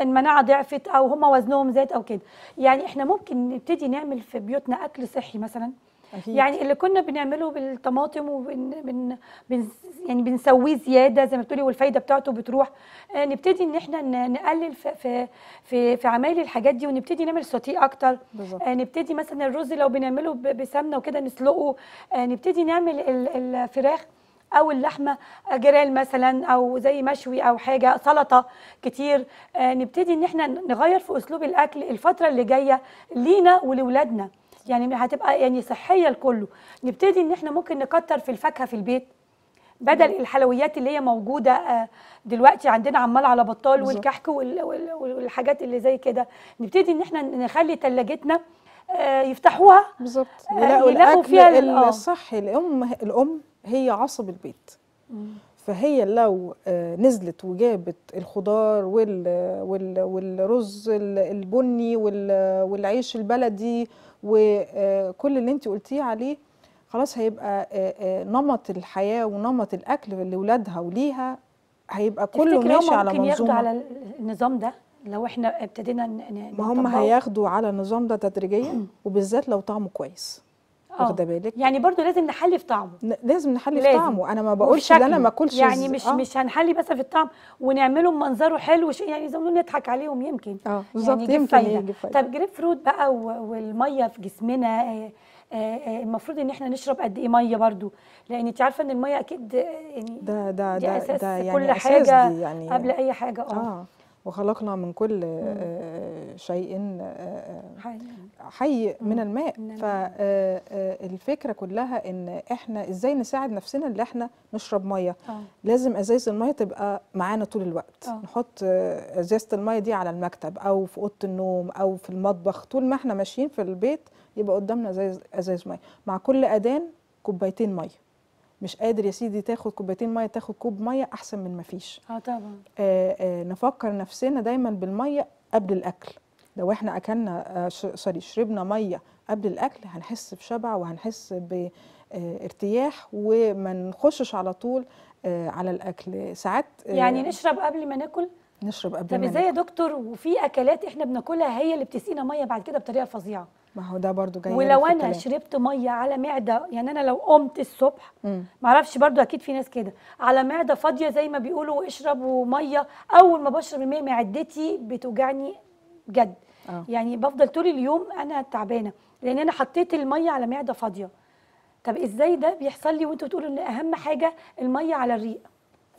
A: المناعه ضعفت او هم وزنهم زاد او كده يعني احنا ممكن نبتدي نعمل في بيوتنا اكل صحي مثلا أكيد. يعني اللي كنا بنعمله بالطماطم وبن بن بن يعني بنسويه زياده زي ما بتقولي والفايده بتاعته بتروح آه نبتدي ان احنا نقلل في في في, في عمايل الحاجات دي ونبتدي نعمل سوتيه اكتر بالزبط. آه نبتدي مثلا الرز لو بنعمله بسمنه وكده نسلقه آه نبتدي نعمل الفراخ او اللحمه آه، جرال مثلا او زي مشوي او حاجه سلطه كتير آه نبتدي ان احنا نغير في اسلوب الاكل الفتره اللي جايه لينا ولولادنا يعني هتبقى يعني صحيه لكله نبتدي ان احنا ممكن نكتر في الفاكهه في البيت بدل الحلويات اللي هي موجوده آه، دلوقتي عندنا عمال على بطال والكحك والحاجات اللي زي كده نبتدي ان احنا نخلي ثلاجتنا آه، يفتحوها
C: بالظبط آه، يلاقوا فيها
B: الصحي الام الام هي عصب البيت مم. فهي لو آه، نزلت وجابت الخضار والرز البني والعيش البلدي وكل آه، اللي انت قلتيه عليه خلاص هيبقى آه، نمط الحياه ونمط الاكل لاولادها وليها هيبقى كله ماشي على منظومه ياخدوا على النظام ده
A: لو احنا ابتدينا ما هم هياخدوا
B: على النظام ده تدريجيا وبالذات لو طعمه كويس آه. واخده بالك يعني برضو لازم نحلي في طعمه لازم نحلي لازم. في طعمه انا ما بقولش ان انا ما اكلش يعني مش آه. مش
A: هنحلي بس في الطعم ونعمله منظره حلو يعني زي ما نضحك عليهم يمكن اه يعني بالظبط يعني يمكن يجيب طب جريب فروت بقى والميه في جسمنا آه، آه، المفروض ان احنا نشرب قد ايه ميه برضو لان انت عارفه ان الميه اكيد يعني
B: ده ده ده, ده يعني كل حاجه يعني قبل اي حاجه اه, آه. وخلقنا من كل آه، آه، شيء آه، حي من الماء فالفكره كلها ان احنا ازاي نساعد نفسنا ان احنا نشرب ميه لازم ازايز الميه تبقى معانا طول الوقت نحط ازازه الميه دي على المكتب او في اوضه النوم او في المطبخ طول ما احنا ماشيين في البيت يبقى قدامنا ازاز ازايز ميه مع كل اذان كوبايتين ميه مش قادر يا سيدي تاخد كوبايتين ميه تاخد كوب ميه احسن من ما فيش اه طبعا آه آه نفكر نفسنا دايما بالميه قبل الاكل لو احنا اكلنا آه سوري شربنا ميه قبل الاكل هنحس بشبع وهنحس بارتياح آه، وما نخشش على طول آه، على الاكل ساعات آه، يعني نشرب قبل ما ناكل نشرب قبل طب ازاي يا دكتور
A: وفي اكلات احنا بناكلها هي اللي بتسقينا ميه بعد كده بطريقه فظيعه ما هو ده برضو جاي ولو انا التلاتة. شربت ميه على معده يعني انا لو قمت الصبح معرفش برضو اكيد في ناس كده على معده فاضيه زي ما بيقولوا اشربوا ميه اول ما بشرب الميه معدتي بتوجعني جد أوه. يعني بفضل طول اليوم انا تعبانه لان انا حطيت
B: الميه على معده فاضيه طب ازاي ده بيحصل لي وانتوا بتقولوا ان اهم حاجه الميه على الريق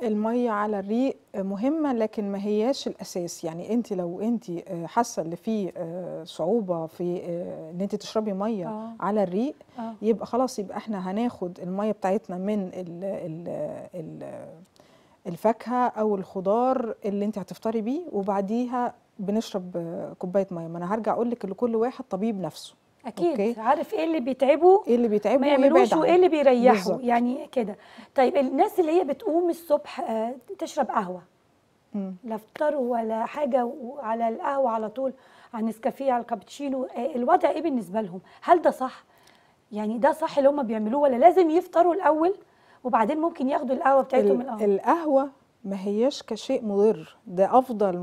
B: المية على الريق مهمة لكن ما هياش الأساس يعني أنت لو أنت آه، حاسة اللي في آه، صعوبة في آه، أن أنت تشربي مية آه. على الريق آه. يبقى خلاص يبقى احنا هناخد المية بتاعتنا من الـ الـ الـ الفاكهة أو الخضار اللي أنت هتفطري بيه وبعديها بنشرب كوباية مية ما أنا هرجع أقول لك لكل واحد طبيب نفسه
A: اكيد أوكي. عارف ايه
B: اللي بيتعبه ايه اللي بيتعبه ما يعملوش وايه اللي بيريحه بالزبط.
A: يعني كده طيب الناس اللي هي بتقوم الصبح آه، تشرب قهوه لا فطار ولا حاجه وعلى القهوه على طول على النسكافيه على الكابتشينو آه، الوضع ايه بالنسبه لهم هل ده صح يعني ده صح اللي هم بيعملوه ولا لازم يفطروا الاول وبعدين ممكن ياخدوا القهوه
B: بتاعتهم القهوه القهوه ما هياش كشيء مضر ده افضل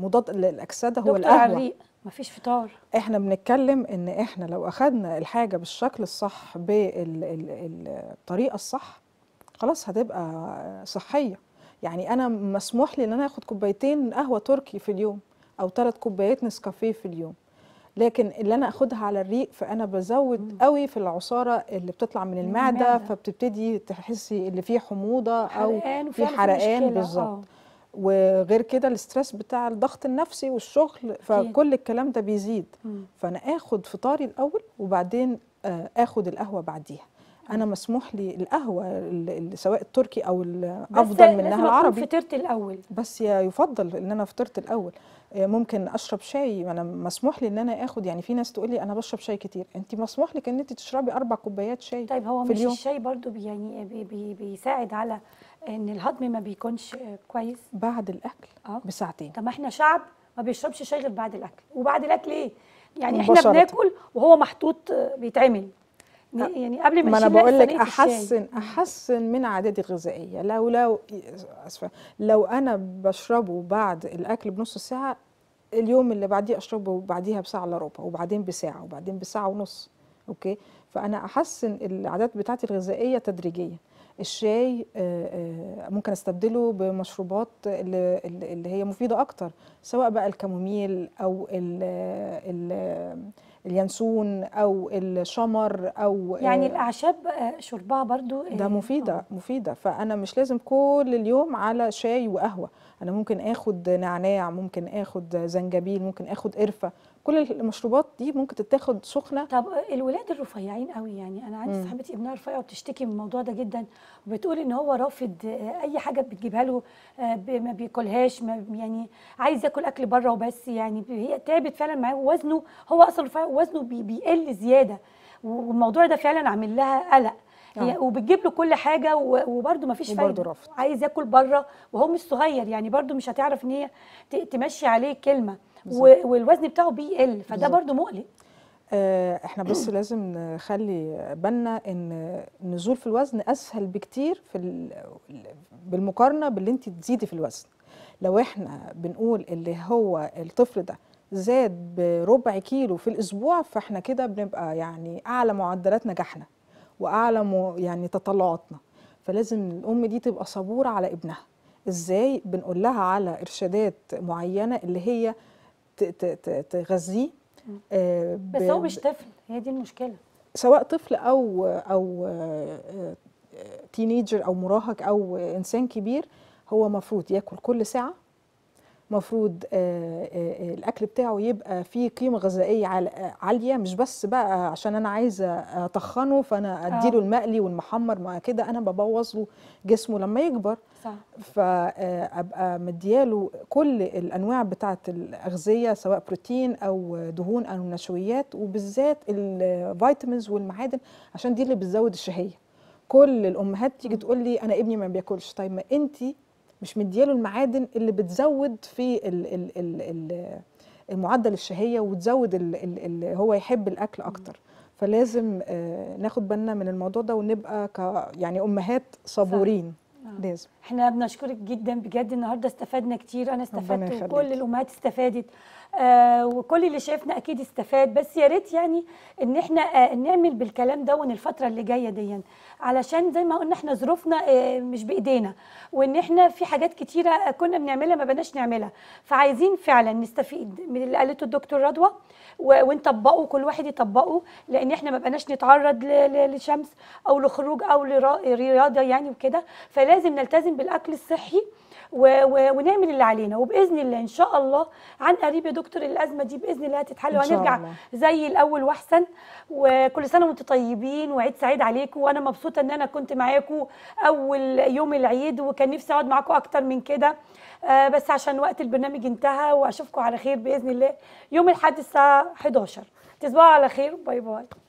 B: مضاد للاكسده هو القهوه عريق. مفيش فطار احنا بنتكلم ان احنا لو اخدنا الحاجه بالشكل الصح بالطريقه الصح خلاص هتبقى صحيه يعني انا مسموح لي ان انا اخد كوبايتين قهوه تركي في اليوم او ثلاث كوبايات نسكافيه في اليوم لكن اللي انا اخدها على الريق فانا بزود مم. قوي في العصاره اللي بتطلع من المعده, المعدة. فبتبتدي تحسي اللي فيه حموضه او في حرقان بالظبط آه. وغير كده الاسترس بتاع الضغط النفسي والشغل فكل الكلام ده بيزيد فانا اخد فطاري الاول وبعدين آه، اخد القهوه بعديها انا مسموح لي القهوه سواء التركي او افضل منها العربي بس فطرت الاول بس يفضل ان انا فطرت الاول آه، ممكن اشرب شاي انا مسموح لي ان انا اخد يعني في ناس تقول لي انا بشرب شاي كتير انت مسموح لك ان انت تشربي اربع كوبايات شاي طيب هو في مش اليوم. الشاي
A: برضو يعني بي بي بيساعد على ان الهضم ما بيكونش آه، كويس بعد الاكل آه. بساعتين طب ما احنا شعب ما بيشربش شاي غير بعد الاكل وبعد الاكل ايه يعني احنا بناكل وهو محطوط آه، بيتعمل آه، يعني قبل ما ما انا بقول لك احسن
B: احسن من عاداتي الغذائيه لو لو اسفه لو انا بشربه بعد الاكل بنص ساعه اليوم اللي بعديه اشربه بعديها بساعه الا ربع وبعدين بساعه وبعدين بساعه ونص اوكي فانا احسن العادات بتاعتي الغذائيه تدريجيا الشاي آه، آه، ممكن استبدله بمشروبات اللي هي مفيده اكتر سواء بقى الكاموميل او اليانسون او الشمر او آه، يعني الاعشاب
A: شربها برضو ده
B: مفيده مفيده فانا مش لازم كل اليوم على شاي وقهوه انا ممكن اخد نعناع ممكن اخد زنجبيل ممكن اخد قرفه كل المشروبات دي ممكن تتاخد سخنه طب الولاد
A: الرفيعين قوي يعني انا عندي صاحبتي ابنها رفيع وبتشتكي من الموضوع ده جدا وبتقول ان هو رافض اي حاجه بتجيبها له آه، ما بياكلهاش يعني عايز ياكل اكل بره وبس يعني هي تعبت فعلا معاه ووزنه هو اصلا رفيع وزنه بيقل زياده والموضوع ده فعلا عامل لها قلق هي آه. وبتجيب له كل حاجه وبرده مفيش فايده رفض. عايز ياكل بره وهو مش صغير يعني برده مش هتعرف ان هي تمشي عليه كلمه
B: والوزن بتاعه بيقل فده برضو مقلق آه، احنا بس لازم نخلي بالنا ان النزول في الوزن اسهل بكتير في بالمقارنه باللي انت تزيدي في الوزن لو احنا بنقول اللي هو الطفل ده زاد بربع كيلو في الاسبوع فاحنا كده بنبقى يعني اعلى معدلات نجاحنا واعلى يعني تطلعاتنا فلازم الام دي تبقى صبوره على ابنها ازاي بنقول لها على ارشادات معينه اللي هي تغذيه آه، بس هو مش
A: طفل هي دي المشكله
B: سواء طفل او او تينيجر آه، آه، او مراهق او انسان كبير هو مفروض ياكل كل ساعه مفروض آه، آه، آه، الاكل بتاعه يبقى فيه قيمه غذائيه عاليه مش بس بقى عشان انا عايزه اطخنه فانا اديله المقلي والمحمر مع كده انا ببوظ له جسمه لما يكبر صح. فابقى مدياله كل الانواع بتاعه الاغذيه سواء بروتين او دهون او نشويات وبالذات الفيتامينز والمعادن عشان دي اللي بتزود الشهيه كل الامهات تيجي تقول لي انا ابني ما بياكلش طيب ما انت مش مدياله المعادن اللي بتزود في الـ الـ الـ الـ المعدل الشهيه وتزود اللي هو يحب الاكل اكتر فلازم آه، ناخد بالنا من الموضوع ده ونبقى ك يعني امهات صبورين آه. لازم
A: احنا بنشكرك جدا بجد النهارده استفدنا كتير انا استفدت وكل
B: الامهات استفادت
A: آه وكل اللي شافنا اكيد استفاد بس يا ريت يعني ان احنا آه نعمل بالكلام ده الفتره اللي جايه دي علشان زي ما قلنا احنا ظروفنا آه مش بايدينا وان احنا في حاجات كتيره آه، كنا بنعملها ما بناش نعملها فعايزين فعلا نستفيد من اللي قالته الدكتور رضوى ونطبقه كل واحد يطبقه لان احنا ما بقناش نتعرض للشمس او لخروج او لرياضه يعني وكده فلازم نلتزم بالاكل الصحي ونعمل اللي علينا وباذن الله ان شاء الله عن قريب يا دكتور الازمه دي باذن الله هتتحل وهنرجع زي الاول واحسن وكل سنه وانتم طيبين وعيد سعيد عليكم وانا مبسوطه ان انا كنت معاكم اول يوم العيد وكان نفسي اقعد معاكم اكتر من كده آه بس عشان وقت البرنامج انتهى واشوفكم على خير باذن الله يوم الاحد الساعه 11 تصبحوا على خير باي باي